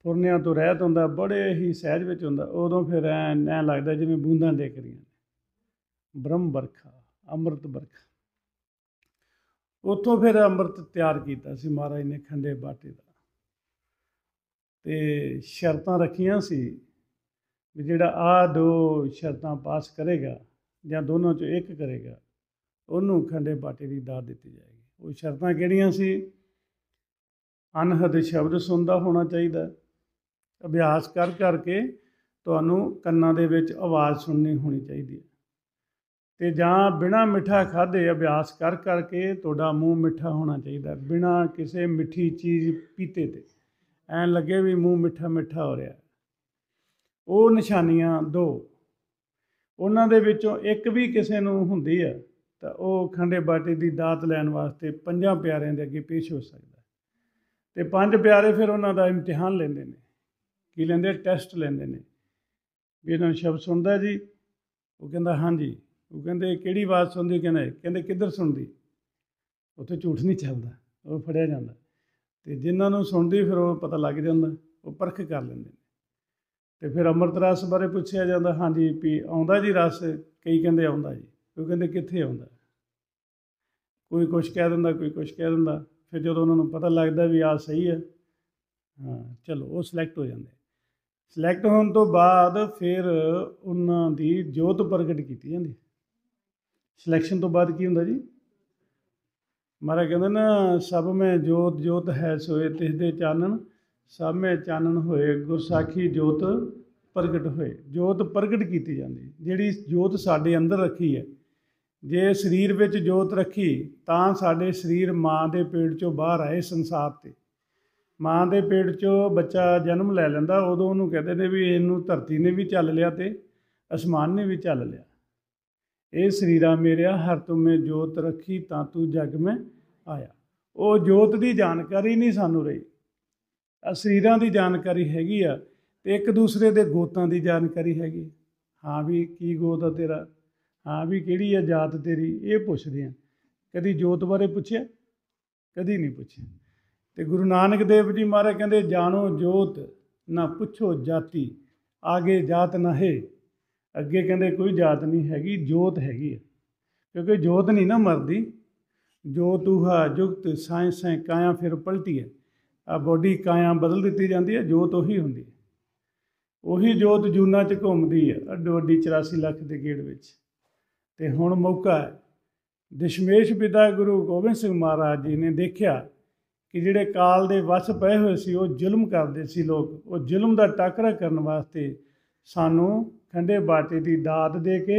ਪੁਰਨਿਆਂ ਤੋਂ ਰਹਿਤ ਹੁੰਦਾ ਬੜੇ ਹੀ ਸਹਿਜ ਵਿੱਚ ਹੁੰਦਾ ਉਦੋਂ ਫਿਰ ਐ ਲੱਗਦਾ ਜਿਵੇਂ ਬੂੰਦਾਂ ਡਿੱਗ ਰਹੀਆਂ ਨੇ ਬ੍ਰਹਮ ਵਰਖਾ ਅੰਮ੍ਰਿਤ ਵਰਖਾ ਉੱਥੋਂ ਫਿਰ ਅੰਮ੍ਰਿਤ ਤਿਆਰ ਕੀਤਾ ਸੀ ਮਹਾਰਾਜ ਨੇ ਖੰਡੇ ਬਾਟੇ ਦਾ ਤੇ ਸ਼ਰਤਾਂ ਰੱਖੀਆਂ ਸੀ ਵੀ ਜਿਹੜਾ ਆ ਦੋ ਸ਼ਰਤਾਂ ਪਾਸ ਕਰੇਗਾ ਜਾਂ ਦੋਨੋਂ ਚੋਂ ਇੱਕ ਕਰੇਗਾ ਉਹਨੂੰ ਖੰਡੇ ਬਾਟੇ ਦੀ ਦਾਤ ਦਿੱਤੀ ਜਾਏਗੀ ਉਹ ਸ਼ਰਤਾਂ ਕਿਹੜੀਆਂ ਸੀ ਅਨਹਦ ਸ਼ਬਦ ਸੁਣਦਾ ਹੋਣਾ ਚਾਹੀਦਾ ਅਭਿਆਸ ਕਰ ਕਰਕੇ ਤੁਹਾਨੂੰ ਕੰਨਾਂ ਦੇ ਵਿੱਚ ਆਵਾਜ਼ ਸੁਣਨੀ ਹੋਣੀ ਚਾਹੀਦੀ ਹੈ ਤੇ ਜਾਂ ਬਿਨਾ ਮਿੱਠਾ ਖਾਦੇ ਅਭਿਆਸ ਕਰ ਕਰਕੇ ਤੁਹਾਡਾ ਮੂੰਹ ਮਿੱਠਾ ਹੋਣਾ ਚਾਹੀਦਾ ਬਿਨਾ ਕਿਸੇ ਮਿੱਠੀ ਚੀਜ਼ ਪੀਤੇ ਤੇ ਐ ਲੱਗੇ ਵੀ ਮੂੰਹ ਮਿੱਠਾ ਮਿੱਠਾ ਹੋ ਰਿਹਾ ਉਹ ਨਿਸ਼ਾਨੀਆਂ ਦੋ ਉਹਨਾਂ ਦੇ ਵਿੱਚੋਂ ਇੱਕ ਵੀ ਕਿਸੇ ਨੂੰ ਹੁੰਦੀ ਆ ਤਾਂ ਉਹ ਖੰਡੇ ਬਾਟੇ ਦੀ ਦਾਤ ਲੈਣ ਵਾਸਤੇ ਪੰਜਾਂ ਪਿਆਰਿਆਂ ਦੇ ਅੱਗੇ ਪੇਸ਼ ਹੋ ਸਕਦਾ ਤੇ ਪੰਜ ਪਿਆਰੇ ਫਿਰ ਉਹਨਾਂ ਦਾ ਇਮਤਿਹਾਨ ਲੈਂਦੇ ਨੇ ਕੀ ਲੈਂਦੇ ਟੈਸਟ ਲੈਂਦੇ ਨੇ ਵੀ ਇਹਨਾਂ ਸ਼ਬਦ ਸੁਣਦਾ ਜੀ ਉਹ ਕਹਿੰਦਾ ਹਾਂਜੀ ਉਹ ਕਹਿੰਦੇ ਕਿਹੜੀ ਆਵਾਜ਼ ਸੁਣਦੀ ਕਹਿੰਦੇ ਕਹਿੰਦੇ ਕਿੱਧਰ ਸੁਣਦੀ ਉੱਥੇ ਝੂਠ ਨਹੀਂ ਚੱਲਦਾ ਉਹ ਫੜਿਆ ਜਾਂਦਾ ਤੇ ਜਿਨ੍ਹਾਂ ਨੂੰ ਸੁਣਦੀ ਫਿਰ ਉਹ ਪਤਾ ਲੱਗ ਜਾਂਦਾ ਉਹ ਪਰਖ ਕਰ ਲੈਂਦੇ ਨੇ ਤੇ ਫਿਰ ਅਮਰਤ ਰਸ ਬਾਰੇ ਪੁੱਛਿਆ ਜਾਂਦਾ ਹਾਂਜੀ ਪੀ ਆਉਂਦਾ ਜੀ ਰਸ ਕਈ ਕਹਿੰਦੇ ਆਉਂਦਾ ਜੀ ਉਹ ਕਹਿੰਦੇ ਕਿੱਥੇ ਆਉਂਦਾ ਕੋਈ ਕੁਝ ਕਹਿ ਦਿੰਦਾ ਕੋਈ ਕੁਝ ਕਹਿ ਦਿੰਦਾ ਫਿਰ ਜਦੋਂ ਉਹਨਾਂ ਨੂੰ ਪਤਾ ਲੱਗਦਾ ਵੀ ਆ ਸਹੀ ਹੈ ਹਾਂ ਚਲੋ ਉਹ ਸਿਲੈਕਟ ਹੋ ਜਾਂਦੇ ਸਿਲੈਕਟ ਹੋਣ ਤੋਂ ਬਾਅਦ ਫਿਰ ਉਹਨਾਂ ਦੀ ਜੋਤ ਪ੍ਰਗਟ ਕੀਤੀ ਜਾਂਦੀ ਸਿਲੈਕਸ਼ਨ ਤੋਂ ਬਾਅਦ ਕੀ ਹੁੰਦਾ ਜੀ ਮਹਾਰਾਜ ਕਹਿੰਦਾ ਨਾ ਸਭ ਮੈਂ ਜੋਤ ਜੋਤ ਹੈ ਸੋਏ ਤਿਸ ਦੇ ਚਾਨਣ ਸਭ ਮੈਂ ਚਾਨਣ ਹੋਏ ਗੁਰਸਾਖੀ ਜੋਤ ਪ੍ਰਗਟ ਹੋਏ ਜੋਤ ਪ੍ਰਗਟ ਕੀਤੀ ਜਾਂਦੀ ਜਿਹੜੀ ਜੋਤ ਸਾਡੇ ਅੰਦਰ ਰੱਖੀ ਹੈ ਜੇ ਸਰੀਰ ਵਿੱਚ ਜੋਤ ਰੱਖੀ ਤਾਂ ਸਾਡੇ ਸਰੀਰ ਮਾਂ ਦੇ ਪੇਟ ਚੋਂ ਬਾਹਰ ਆਏ ਸੰਸਾਰ ਤੇ ਮਾਂ ਦੇ ਪੇਟ ਚੋਂ ਬੱਚਾ ਜਨਮ ਲੈ ਲੈਂਦਾ ਉਦੋਂ ਉਹਨੂੰ ਕਹਿੰਦੇ ਨੇ ਵੀ ਇਹਨੂੰ ਧਰਤੀ ਨੇ ਵੀ ਚੱਲ ਲਿਆ ਤੇ ਅਸਮਾਨ ਨੇ ਵੀ ਚੱਲ ਲਿਆ ਇਹ ਸਰੀਰਾ ਮੇਰਿਆ ਹਰ ਤੂੰ ਮੈਂ ਜੋਤ ਰੱਖੀ ਤਾਂ ਤੂੰ ਜਗ ਮੈਂ ਆਇਆ ਉਹ ਜੋਤ ਦੀ ਜਾਣਕਾਰੀ ਨਹੀਂ ਸਾਨੂੰ ਰਹੀ ਆ ਸਰੀਰਾਂ ਦੀ ਜਾਣਕਾਰੀ ਹੈਗੀ ਆ ਤੇ ਇੱਕ ਦੂਸਰੇ ਦੇ ਗੋਤਾਂ ਦੀ ਜਾਣਕਾਰੀ ਹੈਗੀ ਹਾਂ ਵੀ ਕੀ ਗੋਤ ਆ ਤੇਰਾ ਹਾਂ ਵੀ ਕਿਹੜੀ ਆ ਜਾਤ ਤੇਰੀ ਇਹ ਪੁੱਛਦੇ ਆ ਕਦੀ ਜੋਤ ਬਾਰੇ ਪੁੱਛਿਆ ਕਦੀ ਨਹੀਂ ਪੁੱਛਿਆ ਤੇ ਗੁਰੂ ਨਾਨਕ ਦੇਵ ਜੀ ਮਹਾਰਾਜ ਕਹਿੰਦੇ ਜਾਣੋ ਜੋਤ ਨਾ ਪੁੱਛੋ ਜਾਤੀ ਆਗੇ ਜਾਤ ਨਾ ਹੈ ਅੱਗੇ ਕਹਿੰਦੇ ਕੋਈ ਜਾਤ ਨਹੀਂ ਹੈਗੀ ਜੋਤ ਹੈਗੀ ਹੈ ਕਿਉਂਕਿ ਜੋਤ ਨਹੀਂ ਨਾ ਮਰਦੀ ਜੋਤ ਤੂਹਾ ਜੁਗਤ ਸਾਇ ਸੈ ਕਾਇਆ ਫਿਰ ਪਲਟੀ ਹੈ ਆ ਬੋਡੀ ਕਾਇਆ ਬਦਲ ਦਿੱਤੀ ਜਾਂਦੀ ਹੈ ਜੋਤ ਉਹੀ ਹੁੰਦੀ ਹੈ ਉਹੀ ਜੋਤ ਜੂਨਾ ਚ ਘੁੰਮਦੀ ਹੈ ਅੱਡੋ ਅੱਡੀ 84 ਲੱਖ ਦੇ ਗੇੜ ਵਿੱਚ ਤੇ ਹੁਣ ਮੌਕਾ ਹੈ ਦਸ਼ਮੇਸ਼ ਪਿਤਾ ਗੁਰੂ ਗੋਬਿੰਦ ਸਿੰਘ ਮਹਾਰਾਜ ਜੀ ਨੇ ਦੇਖਿਆ ਕਿ ਜਿਹੜੇ ਕਾਲ ਦੇ ਵਸ ਪਏ ਹੋਏ ਸੀ ਉਹ ਜ਼ੁਲਮ ਕਰਦੇ ਸੀ ਲੋਕ ਉਹ ਜ਼ੁਲਮ ਦਾ ਟਾਕਰਾ ਕਰਨ ਵਾਸਤੇ ਸਾਨੂੰ ਠੰਡੇ ਬਾਟੇ ਦੀ ਦਾਤ ਦੇ ਕੇ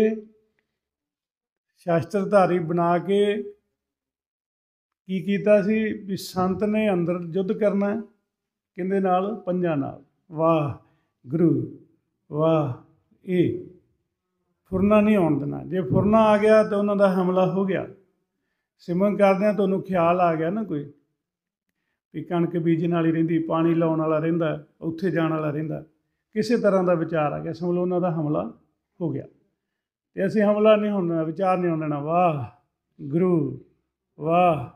ਸ਼ਾਸਤਰਧਾਰੀ ਬਣਾ ਕੇ ਕੀ ਕੀਤਾ ਸੀ ਵੀ ਸੰਤ ਨੇ ਅੰਦਰ ਜੁੱਧ ਕਰਨਾ ਕਿੰਦੇ ਨਾਲ ਪੰਜਾਂ ਨਾਲ ਵਾਹ ਗੁਰੂ ਵਾਹ ਇਹ ਫੁਰਨਾ ਨਹੀਂ ਆਉਣ ਦੇਣਾ ਜੇ ਫੁਰਨਾ ਆ ਗਿਆ ਤਾਂ ਉਹਨਾਂ ਦਾ ਹਮਲਾ ਹੋ ਗਿਆ ਸਿਮਰਨ ਆ ਤੁਹਾਨੂੰ ਖਿਆਲ ਆ ਗਿਆ ਨਾ ਕੋਈ ਵੀ ਕਣਕ ਬੀਜਣ ਵਾਲੀ ਰਹਿੰਦੀ ਪਾਣੀ ਲਾਉਣ ਵਾਲਾ ਰਹਿੰਦਾ ਉੱਥੇ ਜਾਣ ਵਾਲਾ ਰਹਿੰਦਾ ਕਿਸੇ ਤਰ੍ਹਾਂ ਦਾ ਵਿਚਾਰ ਆ ਗਿਆ ਸਮਝ ਲਓ ਉਹਨਾਂ ਦਾ ਹਮਲਾ ਹੋ ਗਿਆ ਤੇ ਅਸੀਂ ਹਮਲਾ ਨਹੀਂ ਹੋਣਾ ਵਿਚਾਰ ਨਹੀਂ ਹੋਣਾ ਵਾਹ ਗੁਰੂ ਵਾਹ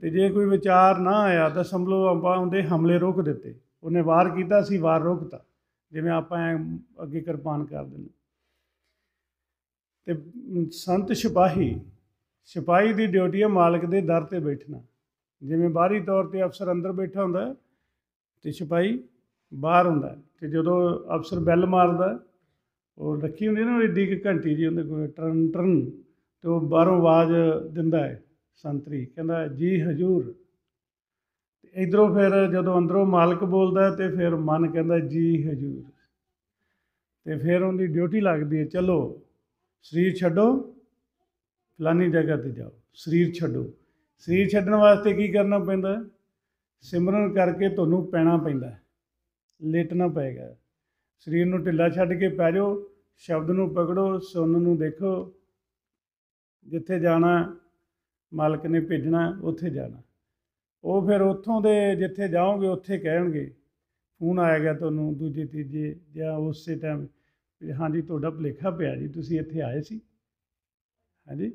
ਤੇ ਜੇ ਕੋਈ ਵਿਚਾਰ ਨਾ ਆਇਆ ਤਾਂ ਸਮਝ ਲਓ ਆਪਾਂ ਉਹਦੇ ਹਮਲੇ ਰੋਕ ਦਿੱਤੇ ਉਹਨੇ ਵਾਰ ਕੀਤਾ ਸੀ ਵਾਰ ਰੋਕਤਾ ਜਿਵੇਂ ਆਪਾਂ ਅੱਗੇ ਕਿਰਪਾਨ ਕਰ ਦਿੰਦੇ ਤੇ ਸੰਤ ਸਿਪਾਹੀ ਸਿਪਾਹੀ ਦੀ ਡਿਊਟੀ ਹੈ ਮਾਲਕ ਦੇ ਦਰ ਤੇ ਬੈਠਣਾ ਜਿਵੇਂ ਬਾਹਰੀ ਤੌਰ ਤੇ ਅਫਸਰ ਅੰਦਰ ਬੈਠਾ ਹੁੰਦਾ ਤੇ ਸਿਪਾਹੀ ਬਾਹਰ ਹੁੰਦਾ ਤੇ ਜਦੋਂ ਅਫਸਰ ਬੈਲ ਮਾਰਦਾ ਉਹ ਰੱਖੀ ਹੁੰਦੀ ਨਾ ਏਡੀ ਕਿ ਘੰਟੀ ਜੀ ਉਹਦੇ ਕੋਲ ਟਰਨ ਟਰਨ ਤੇ ਉਹ ਬਾਹਰੋਂ ਆਵਾਜ਼ ਦਿੰਦਾ ਹੈ ਸੰਤਰੀ ਕਹਿੰਦਾ ਜੀ ਹਜੂਰ ਇਧਰੋਂ ਫਿਰ ਜਦੋਂ ਅੰਦਰੋਂ ਮਾਲਕ ਬੋਲਦਾ ਤੇ ਫਿਰ ਮਨ ਕਹਿੰਦਾ ਜੀ ਹਜੂਰ ਤੇ ਫਿਰ ਉਹਦੀ ਡਿਊਟੀ ਲੱਗਦੀ ਹੈ ਚਲੋ ਸਰੀਰ ਛੱਡੋ ਫਲਾਨੀ ਜਗ੍ਹਾ ਤੇ ਜਾਓ ਸਰੀਰ ਛੱਡੋ ਸਰੀਰ ਛੱਡਣ ਵਾਸਤੇ ਕੀ ਕਰਨਾ ਪੈਂਦਾ ਸਿਮਰਨ ਕਰਕੇ ਤੁਹਾਨੂੰ ਪੈਣਾ ਪੈਂਦਾ ਲੇਟਣਾ ਪਏਗਾ ਸਰੀਰ ਨੂੰ ਢਿੱਲਾ ਛੱਡ ਕੇ ਪੈ ਜਾਓ ਸ਼ਬਦ ਨੂੰ ਪਕੜੋ ਸੁਣ ਨੂੰ ਦੇਖੋ ਜਿੱਥੇ ਜਾਣਾ ਮਾਲਕ ਨੇ ਭੇਜਣਾ ਉੱਥੇ ਜਾਣਾ ਉਹ ਫਿਰ ਉੱਥੋਂ ਦੇ ਜਿੱਥੇ ਜਾਓਗੇ ਉੱਥੇ ਕਹਿਣਗੇ ਫੋਨ ਆਇਆ ਗਿਆ ਤੁਹਾਨੂੰ ਦੂਜੇ ਤੀਜੇ ਜਾਂ ਉਸੇ ਟਾਈਮ ਹਾਂਜੀ ਤੁਹਾਡਾ ਭਲੇਖਾ ਪਿਆ ਜੀ ਤੁਸੀਂ ਇੱਥੇ ਆਏ ਸੀ ਹਾਂਜੀ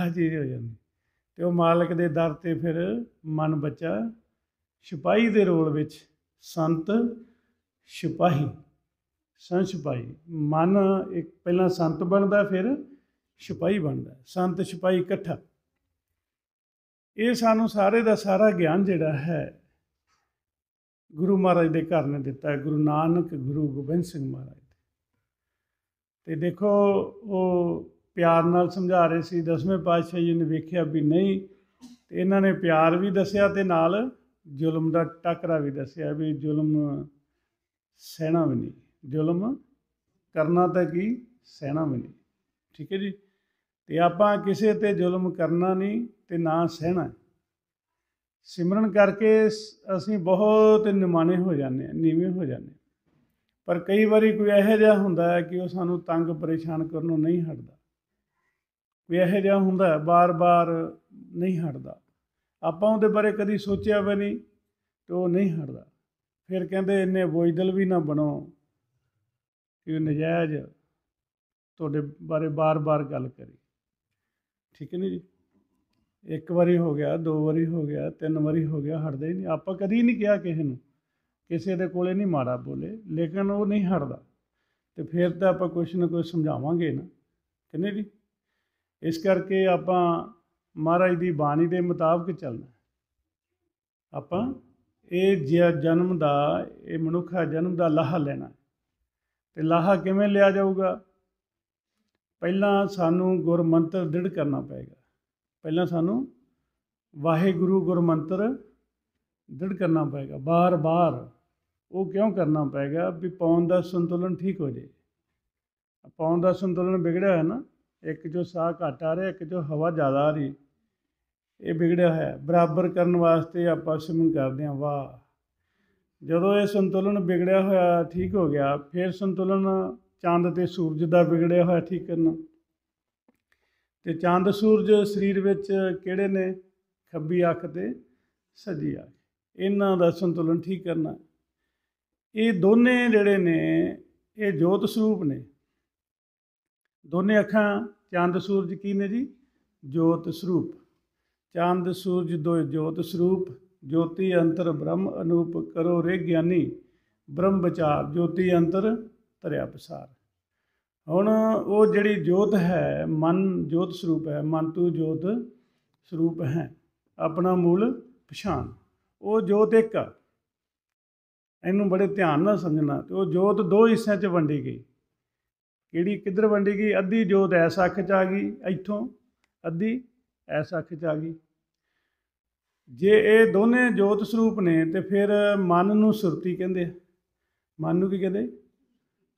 ਆ ਚੀਜ਼ ਹੋ ਜਾਂਦੀ ਤੇ ਉਹ ਮਾਲਕ ਦੇ ਦਰ ਤੇ ਫਿਰ ਮਨ ਬੱਚਾ ਸਿਪਾਈ ਦੇ ਰੋਲ ਵਿੱਚ ਸੰਤ ਸਿਪਾਹੀ ਸੰਤ ਸਿਪਾਹੀ ਮਨ ਇੱਕ ਪਹਿਲਾਂ ਸੰਤ ਬਣਦਾ ਫਿਰ ਸਿਪਾਹੀ ਬਣਦਾ ਸੰਤ ਸਿਪਾਹੀ ਇਕੱਠਾ ਇਹ ਸਾਨੂੰ ਸਾਰੇ ਦਾ ਸਾਰਾ ਗਿਆਨ ਜਿਹੜਾ ਹੈ ਗੁਰੂ ਮਹਾਰਾਜ ਦੇ ਘਰ ਨੇ ਦਿੱਤਾ ਗੁਰੂ ਨਾਨਕ ਗੁਰੂ ਗੋਬਿੰਦ ਸਿੰਘ ਮਹਾਰਾਜ ਤੇ ਦੇਖੋ ਉਹ ਪਿਆਰ ਨਾਲ ਸਮਝਾ ਰਹੇ ਸੀ ਦਸਵੇਂ ਪਾਤਸ਼ਾਹ ਜੀ ਨੇ ਵੇਖਿਆ ਵੀ ਨਹੀਂ ਤੇ ਇਹਨਾਂ ਨੇ ਪਿਆਰ ਵੀ ਦੱਸਿਆ ਤੇ ਨਾਲ ਜ਼ੁਲਮ ਦਾ ਟਕਰਾ ਵੀ ਦੱਸਿਆ ਵੀ ਜ਼ੁਲਮ ਸਹਿਣਾ ਵੀ ਨਹੀਂ ਜ਼ੁਲਮ ਕਰਨਾ ਤਾਂ ਕੀ ਸਹਿਣਾ ਵੀ ਨਹੀਂ ਠੀਕ ਹੈ ਜੀ ਤੇ ਆਪਾਂ ਕਿਸੇ ਤੇ ਜ਼ੁਲਮ ਕਰਨਾ ਨਹੀਂ ਤੇ ਨਾ ਸਹਿਣਾ ਸਿਮਰਨ ਕਰਕੇ ਅਸੀਂ ਬਹੁਤ ਨਿਮਾਣੇ ਹੋ ਜਾਂਦੇ ਆ ਨੀਵੇਂ ਹੋ ਜਾਂਦੇ ਪਰ ਕਈ ਵਾਰੀ ਕੋਈ ਇਹੋ ਜਿਹਾ ਹੁੰਦਾ ਹੈ ਕਿ ਉਹ ਸਾਨੂੰ ਤੰਗ ਪਰੇਸ਼ਾਨ ਕਰਨੋਂ ਨਹੀਂ ਹਟਦਾ ਕੋਈ ਇਹੋ ਜਿਹਾ ਹੁੰਦਾ ਬਾਰ-ਬਾਰ ਨਹੀਂ ਹਟਦਾ ਆਪਾਂ ਉਹਦੇ ਬਾਰੇ ਕਦੀ ਸੋਚਿਆ ਵੀ ਨਹੀਂ ਤੇ ਉਹ ਨਹੀਂ ਹਟਦਾ ਫਿਰ ਕਹਿੰਦੇ ਇੰਨੇ ਬੋਝਦਲ ਵੀ ਨਾ ਬਣੋ ਕਿ ਨਜਾਇਜ਼ ਤੁਹਾਡੇ ਬਾਰੇ ਬਾਰ-ਬਾਰ ਗੱਲ ਕਰੇ ਠੀਕ ਨਹੀਂ ਜੀ ਇੱਕ ਵਾਰੀ ਹੋ ਗਿਆ ਦੋ ਵਾਰੀ ਹੋ ਗਿਆ ਤਿੰਨ ਵਾਰੀ ਹੋ ਗਿਆ ਹਟਦਾ ਹੀ ਨਹੀਂ ਆਪਾਂ ਕਦੀ ਨਹੀਂ ਕਿਹਾ ਕਿਸੇ ਨੂੰ ਕਿਸੇ ਦੇ ਕੋਲੇ ਨਹੀਂ ਮਾੜਾ ਬੋਲੇ ਲੇਕਿਨ ਉਹ ਨਹੀਂ ਹਟਦਾ ਤੇ ਫਿਰ ਤਾਂ ਆਪਾਂ ਕੁਛ ਨਾ ਕੁਛ ਸਮਝਾਵਾਂਗੇ ਨਾ ਕਿੰਨੇ ਜੀ ਇਸ ਕਰਕੇ ਆਪਾਂ ਮਹਾਰਾਜ ਦੀ ਬਾਣੀ ਦੇ ਮੁਤਾਬਕ ਚੱਲਣਾ ਆਪਾਂ ਇਹ ਜਨਮ ਦਾ ਇਹ ਮਨੁੱਖਾ ਜਨਮ ਦਾ ਲਾਹਾ ਲੈਣਾ ਤੇ ਲਾਹਾ ਕਿਵੇਂ ਲਿਆ ਜਾਊਗਾ ਪਹਿਲਾਂ ਸਾਨੂੰ ਗੁਰਮੰਤਰ ਦ੍ਰਿੜ ਕਰਨਾ ਪਏਗਾ ਪਹਿਲਾਂ ਸਾਨੂੰ ਵਾਹਿਗੁਰੂ ਗੁਰਮੰਤਰ ਦ੍ਰਿੜ ਕਰਨਾ ਪਏਗਾ ਬਾਰ-ਬਾਰ ਉਹ ਕਿਉਂ ਕਰਨਾ ਪਏਗਾ ਵੀ ਪੌਣ ਦਾ ਸੰਤੁਲਨ ਠੀਕ ਹੋ ਜੇ ਪੌਣ ਦਾ ਸੰਤੁਲਨ ਵਿਗੜਿਆ ਹੈ ਨਾ ਇੱਕ ਜੋ ਸਾਹ ਘਟ ਆ ਰਿਹਾ ਇੱਕ ਜੋ ਹਵਾ ਜ਼ਿਆਦਾ ਆ ਰਹੀ ਇਹ ਵਿਗੜਿਆ ਹੋਇਆ ਬਰਾਬਰ ਕਰਨ ਵਾਸਤੇ ਆਪਾਂ ਸਿਮਨ ਕਰਦੇ ਹਾਂ ਵਾਹ ਜਦੋਂ ਇਹ ਸੰਤੁਲਨ ਵਿਗੜਿਆ ਹੋਇਆ ਠੀਕ ਹੋ ਗਿਆ ਫਿਰ ਸੰਤੁਲਨ ਚੰਦ ਤੇ ਸੂਰਜ ਦਾ ਵਿਗੜਿਆ ਹੋਇਆ ਠੀਕ ਕਰਨਾ ਤੇ ਚੰਦ ਸੂਰਜ ਸਰੀਰ ਵਿੱਚ ਕਿਹੜੇ ਨੇ ਖੱਬੀ ਅੱਖ ਤੇ ਸੱਜੀ ਅੱਖ ਇਹਨਾਂ ਦਾ ਸੰਤੁਲਨ ਠੀਕ ਕਰਨਾ ਇਹ ਦੋਨੇ ਜਿਹੜੇ ਨੇ ਇਹ ਜੋਤ ਸਰੂਪ ਨੇ ਦੋਨੇ ਅੱਖਾਂ ਚੰਦ ਸੂਰਜ ਕੀ ਨੇ ਜੀ ਜੋਤ ਸਰੂਪ ਚੰਦ ਸੂਰਜ ਦੋਇ ਜੋਤ ਸਰੂਪ ਜੋਤੀ ਅੰਤਰ ਬ੍ਰਹਮ ਅਨੂਪ ਕਰੋ ਰੇ ਗਿਆਨੀ ਬ੍ਰਹਮ ਵਿਚਾਰ ਜੋਤੀ ਅੰਤਰ ਤਰਿਆ ਪਸਾਰ ਹੁਣ ਉਹ ਜਿਹੜੀ ਜੋਤ ਹੈ ਮਨ ਜੋਤ ਸਰੂਪ ਹੈ ਮਨ ਤੂੰ ਜੋਤ ਸਰੂਪ ਹੈ ਆਪਣਾ ਮੂਲ ਪਛਾਣ ਉਹ ਜੋਤ ਇੱਕ ਇਹਨੂੰ ਬੜੇ ਧਿਆਨ ਨਾਲ ਸਮਝਣਾ ਤੇ ਉਹ ਜੋਤ ਦੋ ਹਿੱਸਿਆਂ 'ਚ ਵੰਡੀ ਗਈ ਕਿਹੜੀ ਕਿੱਧਰ ਵੰਡੀ ਗਈ ਅੱਧੀ ਜੋਤ ਐਸ ਅੱਖ 'ਚ ਆ ਗਈ ਇੱਥੋਂ ਅੱਧੀ ਐਸ ਅੱਖ 'ਚ ਆ ਗਈ ਜੇ ਇਹ ਦੋਨੇ ਜੋਤ ਸਰੂਪ ਨੇ ਤੇ ਫਿਰ ਮਨ ਨੂੰ ਸੁਰਤੀ ਕਹਿੰਦੇ ਆ ਮਨ ਨੂੰ ਕੀ ਕਹਿੰਦੇ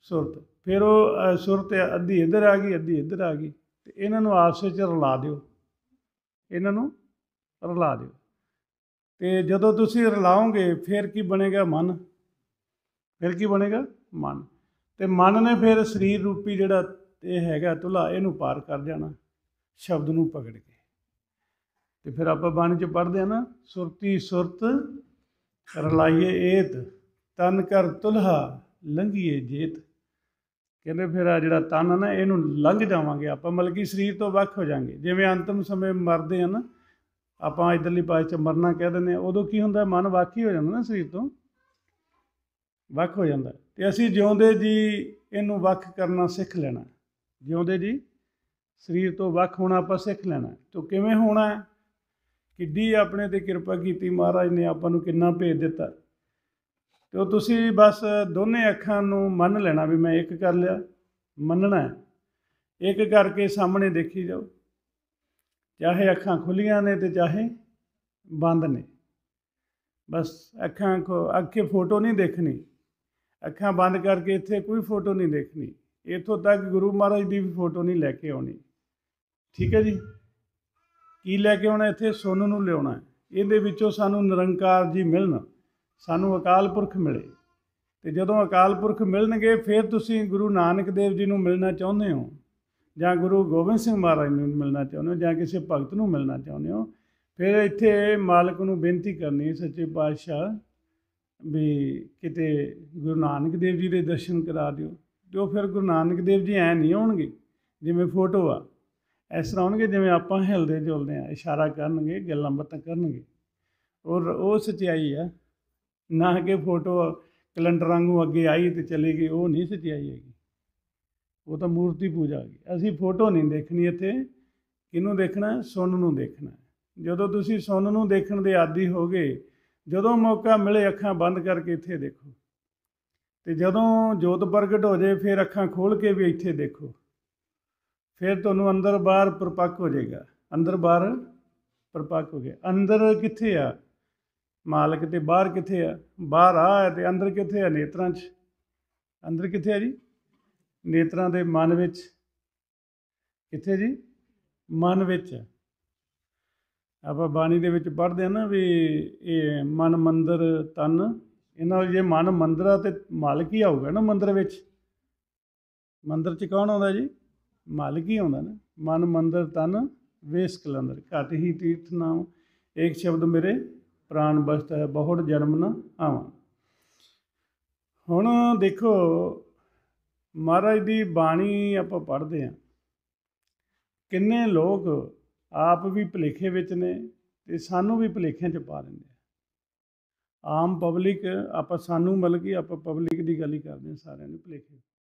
ਸੁਰਤ ਫਿਰ ਉਹ ਸੁਰਤ ਅੱਧੀ ਇੱਧਰ ਆ ਗਈ ਅੱਧੀ ਇੱਧਰ ਆ ਗਈ ਤੇ ਇਹਨਾਂ ਨੂੰ ਆਪਸ ਵਿੱਚ ਰਲਾ ਦਿਓ ਇਹਨਾਂ ਨੂੰ ਰਲਾ ਦਿਓ ਤੇ ਜਦੋਂ ਤੁਸੀਂ ਰਲਾਓਗੇ ਫਿਰ ਕੀ ਬਣੇਗਾ ਮਨ ਫਿਰ ਕੀ ਬਣੇਗਾ ਮਨ ਤੇ ਮਨ ਨੇ ਫਿਰ ਸਰੀਰ ਰੂਪੀ ਜਿਹੜਾ ਇਹ ਹੈਗਾ ਤੁਲਾ ਇਹਨੂੰ ਪਾਰ ਕਰ ਜਾਣਾ ਸ਼ਬਦ ਨੂੰ ਪਕੜ ਕੇ ਤੇ ਫਿਰ ਆਪਾਂ ਬਾਣੀ ਚ ਪੜਦੇ ਆ ਨਾ ਸੁਰਤੀ ਸੁਰਤ ਰਲਾਈਏ ਏਤ ਤਨ ਕਰ ਤੁਲਹਾ ਲੰਗੀਏ ਜੇਤ ਕਹਿੰਦੇ ਫਿਰ ਆ ਜਿਹੜਾ ਤਨ ਨਾ ਇਹਨੂੰ ਲੰਘ ਜਾਵਾਂਗੇ ਆਪਾਂ ਮਲਕੀ ਸਰੀਰ ਤੋਂ ਵੱਖ ਹੋ ਜਾਾਂਗੇ ਜਿਵੇਂ ਅੰਤਮ ਸਮੇਂ ਮਰਦੇ ਆ ਨਾ ਆਪਾਂ ਇਧਰਲੀ ਪਾਸੇ ਚ ਮਰਨਾ ਕਹਿ ਦਿੰਦੇ ਆ ਉਦੋਂ ਕੀ ਹੁੰਦਾ ਮਨ ਵਾਕੀ ਹੋ ਜਾਂਦਾ ਨਾ ਸਰੀਰ ਤੋਂ ਵੱਖ ਹੋ ਜਾਂਦਾ ਤੇ ਅਸੀਂ ਜਿਉਂਦੇ ਜੀ ਇਹਨੂੰ ਵੱਖ ਕਰਨਾ ਸਿੱਖ ਲੈਣਾ ਜਿਉਂਦੇ ਜੀ ਸਰੀਰ ਤੋਂ ਵੱਖ ਹੋਣਾ ਆਪਾਂ ਸਿੱਖ ਲੈਣਾ ਤੋ ਕਿਵੇਂ ਹੋਣਾ ਹੈ ਕਿੱਡੀ ਆਪਣੇ ਤੇ ਕਿਰਪਾ ਕੀਤੀ ਮਹਾਰਾਜ ਨੇ ਆਪਾਂ ਨੂੰ ਕਿੰਨਾ ਭੇਜ ਦਿੱਤਾ ਤੇ ਉਹ ਤੁਸੀਂ ਬਸ ਦੋਨੇ ਅੱਖਾਂ ਨੂੰ ਮੰਨ ਲੈਣਾ ਵੀ ਮੈਂ ਇੱਕ ਕਰ ਲਿਆ ਮੰਨਣਾ ਹੈ ਇੱਕ ਕਰਕੇ ਸਾਹਮਣੇ ਦੇਖੀ ਜਾਓ ਚਾਹੇ ਅੱਖਾਂ ਖੁੱਲੀਆਂ ਨੇ ਤੇ ਚਾਹੇ ਬੰਦ ਨੇ ਬਸ ਅੱਖਾਂ ਕੋ ਅੱਖੇ ਫੋਟੋ ਨਹੀਂ ਦੇਖਣੀ ਅੱਖਾਂ ਬੰਦ ਕਰਕੇ ਇੱਥੇ ਕੋਈ ਫੋਟੋ ਨਹੀਂ ਦੇਖਣੀ ਇੱਥੋਂ ਤੱਕ ਗੁਰੂ ਮਹਾਰਾਜ ਦੀ ਵੀ ਫੋਟੋ ਨਹੀਂ ਲੈ ਕੇ ਆਉਣੀ ਠੀਕ ਹੈ ਜੀ ਕੀ ਲੈ ਕੇ ਆਉਣਾ ਇੱਥੇ ਸੋਨ ਨੂੰ ਲਿਆਉਣਾ ਇਹਦੇ ਵਿੱਚੋਂ ਸਾਨੂੰ ਨਿਰੰਕਾਰ ਜੀ ਮਿਲਣ ਸਾਨੂੰ ਅਕਾਲ ਪੁਰਖ ਮਿਲੇ ਤੇ ਜਦੋਂ ਅਕਾਲ ਪੁਰਖ ਮਿਲਣਗੇ ਫਿਰ ਤੁਸੀਂ ਗੁਰੂ ਨਾਨਕ ਦੇਵ ਜੀ ਨੂੰ ਮਿਲਣਾ ਚਾਹੁੰਦੇ ਹੋ ਜਾਂ ਗੁਰੂ ਗੋਬਿੰਦ ਸਿੰਘ ਮਹਾਰਾਜ ਨੂੰ ਮਿਲਣਾ ਚਾਹੁੰਦੇ ਹੋ ਜਾਂ ਕਿਸੇ ਭਗਤ ਨੂੰ ਮਿਲਣਾ ਚਾਹੁੰਦੇ ਹੋ ਫਿਰ ਇੱਥੇ ਮਾਲਕ ਨੂੰ ਬੇਨਤੀ ਕਰਨੀ ਸੱਚੇ ਪਾਤਸ਼ਾਹ ਵੀ ਕਿਤੇ ਗੁਰੂ ਨਾਨਕ ਦੇਵ ਜੀ ਦੇ ਦਰਸ਼ਨ ਕਰਾ ਦਿਓ ਤੇ ਉਹ ਫਿਰ ਗੁਰੂ ਨਾਨਕ ਦੇਵ ਜੀ ਐ ਨਹੀਂ ਆਉਣਗੇ ਜਿਵੇਂ ਫੋਟੋ ਆ ਇਸ ਤਰ੍ਹਾਂ ਹੋਣਗੇ ਜਿਵੇਂ ਆਪਾਂ ਹਿਲਦੇ ਜੁਲਦੇ ਆ ਇਸ਼ਾਰਾ ਕਰਨਗੇ ਗੱਲਾਂ ਬਾਤਾਂ ਕਰਨਗੇ ਔਰ ਉਹ ਸਚਾਈ ਆ ਨਾ ਕਿ ਫੋਟੋ ਕੈਲੰਡਰ ਵਾਂਗੂ ਅੱਗੇ ਆਈ ਤੇ ਚਲੀ ਗਈ ਉਹ ਨਹੀਂ ਸਚਾਈ ਹੈਗੀ ਉਹ ਤਾਂ ਮੂਰਤੀ ਪੂਜਾ ਹੈ ਅਸੀਂ ਫੋਟੋ ਨਹੀਂ ਦੇਖਣੀ ਇੱਥੇ ਕਿਹਨੂੰ ਦੇਖਣਾ ਸੁਣ ਨੂੰ ਦੇਖਣਾ ਜਦੋਂ ਤੁਸੀਂ ਸੁਣ ਨੂੰ ਦੇਖਣ ਦੇ ਆਦੀ ਹੋ ਗਏ ਜਦੋਂ ਮੌਕਾ ਮਿਲੇ ਅੱਖਾਂ ਬੰਦ ਕਰਕੇ ਇੱਥੇ ਦੇਖੋ ਤੇ ਜਦੋਂ ਜੋਤ ਪ੍ਰਗਟ ਹੋ ਜਾਏ ਫਿਰ ਅੱਖਾਂ ਖੋਲ ਕੇ ਵੀ ਇੱਥੇ ਦੇਖੋ ਫਿਰ ਤੁਹਾਨੂੰ ਅੰਦਰ ਬਾਹਰ ਪਰਪੱਕ ਹੋ ਜਾਏਗਾ ਅੰਦਰ ਬਾਹਰ ਪਰਪੱਕ ਹੋ ਗਿਆ ਅੰਦਰ ਕਿੱਥੇ ਆ ਮਾਲਕ ਤੇ ਬਾਹਰ ਕਿੱਥੇ ਆ ਬਾਹਰ ਆ ਤੇ ਅੰਦਰ ਕਿੱਥੇ ਆ ਨੇਤਰਾਂ 'ਚ ਅੰਦਰ ਕਿੱਥੇ ਆ ਜੀ ਨੇਤਰਾਂ ਦੇ ਮਨ ਵਿੱਚ ਕਿੱਥੇ ਜੀ ਮਨ ਵਿੱਚ ਆਪਾਂ ਬਾਣੀ ਦੇ ਵਿੱਚ ਪੜ੍ਹਦੇ ਆ ਨਾ ਵੀ ਇਹ ਮਨ ਮੰਦਰ ਤਨ ਇਹਨਾਂ ਜੇ ਮਨ ਮੰਦਰਾ ਤੇ ਮਾਲਕ ਹੀ ਆਊਗਾ ਨਾ ਮੰਦਰ ਵਿੱਚ ਮੰਦਰ 'ਚ ਕੌਣ ਆਉਂਦਾ ਜੀ ਮਾਲਕ ਹੀ ਹੁੰਦਾ ਨਾ ਮਨ ਮੰਦਰ ਤਨ ਵੇਸ ਕਲੰਦਰ ਘਟ ਹੀ ਤੀਰਥ ਨਾਮ ਇੱਕ ਸ਼ਬਦ ਮੇਰੇ ਪ੍ਰਾਨ ਬਸਤ ਹੈ ਬਹੁਤ ਜਨਮ ਨਾ ਆਵਾਂ ਹੁਣ ਦੇਖੋ ਮਹਾਰਾਜ ਦੀ ਬਾਣੀ ਆਪਾਂ ਪੜ੍ਹਦੇ ਆ ਕਿੰਨੇ ਲੋਕ ਆਪ ਵੀ ਭਲੇਖੇ ਵਿੱਚ ਨੇ ਤੇ ਸਾਨੂੰ ਵੀ ਭਲੇਖਿਆਂ 'ਚ ਪਾ ਦਿੰਦੇ ਆਮ ਪਬਲਿਕ ਆਪਾਂ ਸਾਨੂੰ ਮਿਲ ਗਈ ਆਪਾਂ ਪਬਲਿਕ ਦੀ ਗੱਲ ਹੀ ਕਰਦੇ ਆ ਸਾਰਿਆਂ ਨੂੰ ਭਲੇਖੇ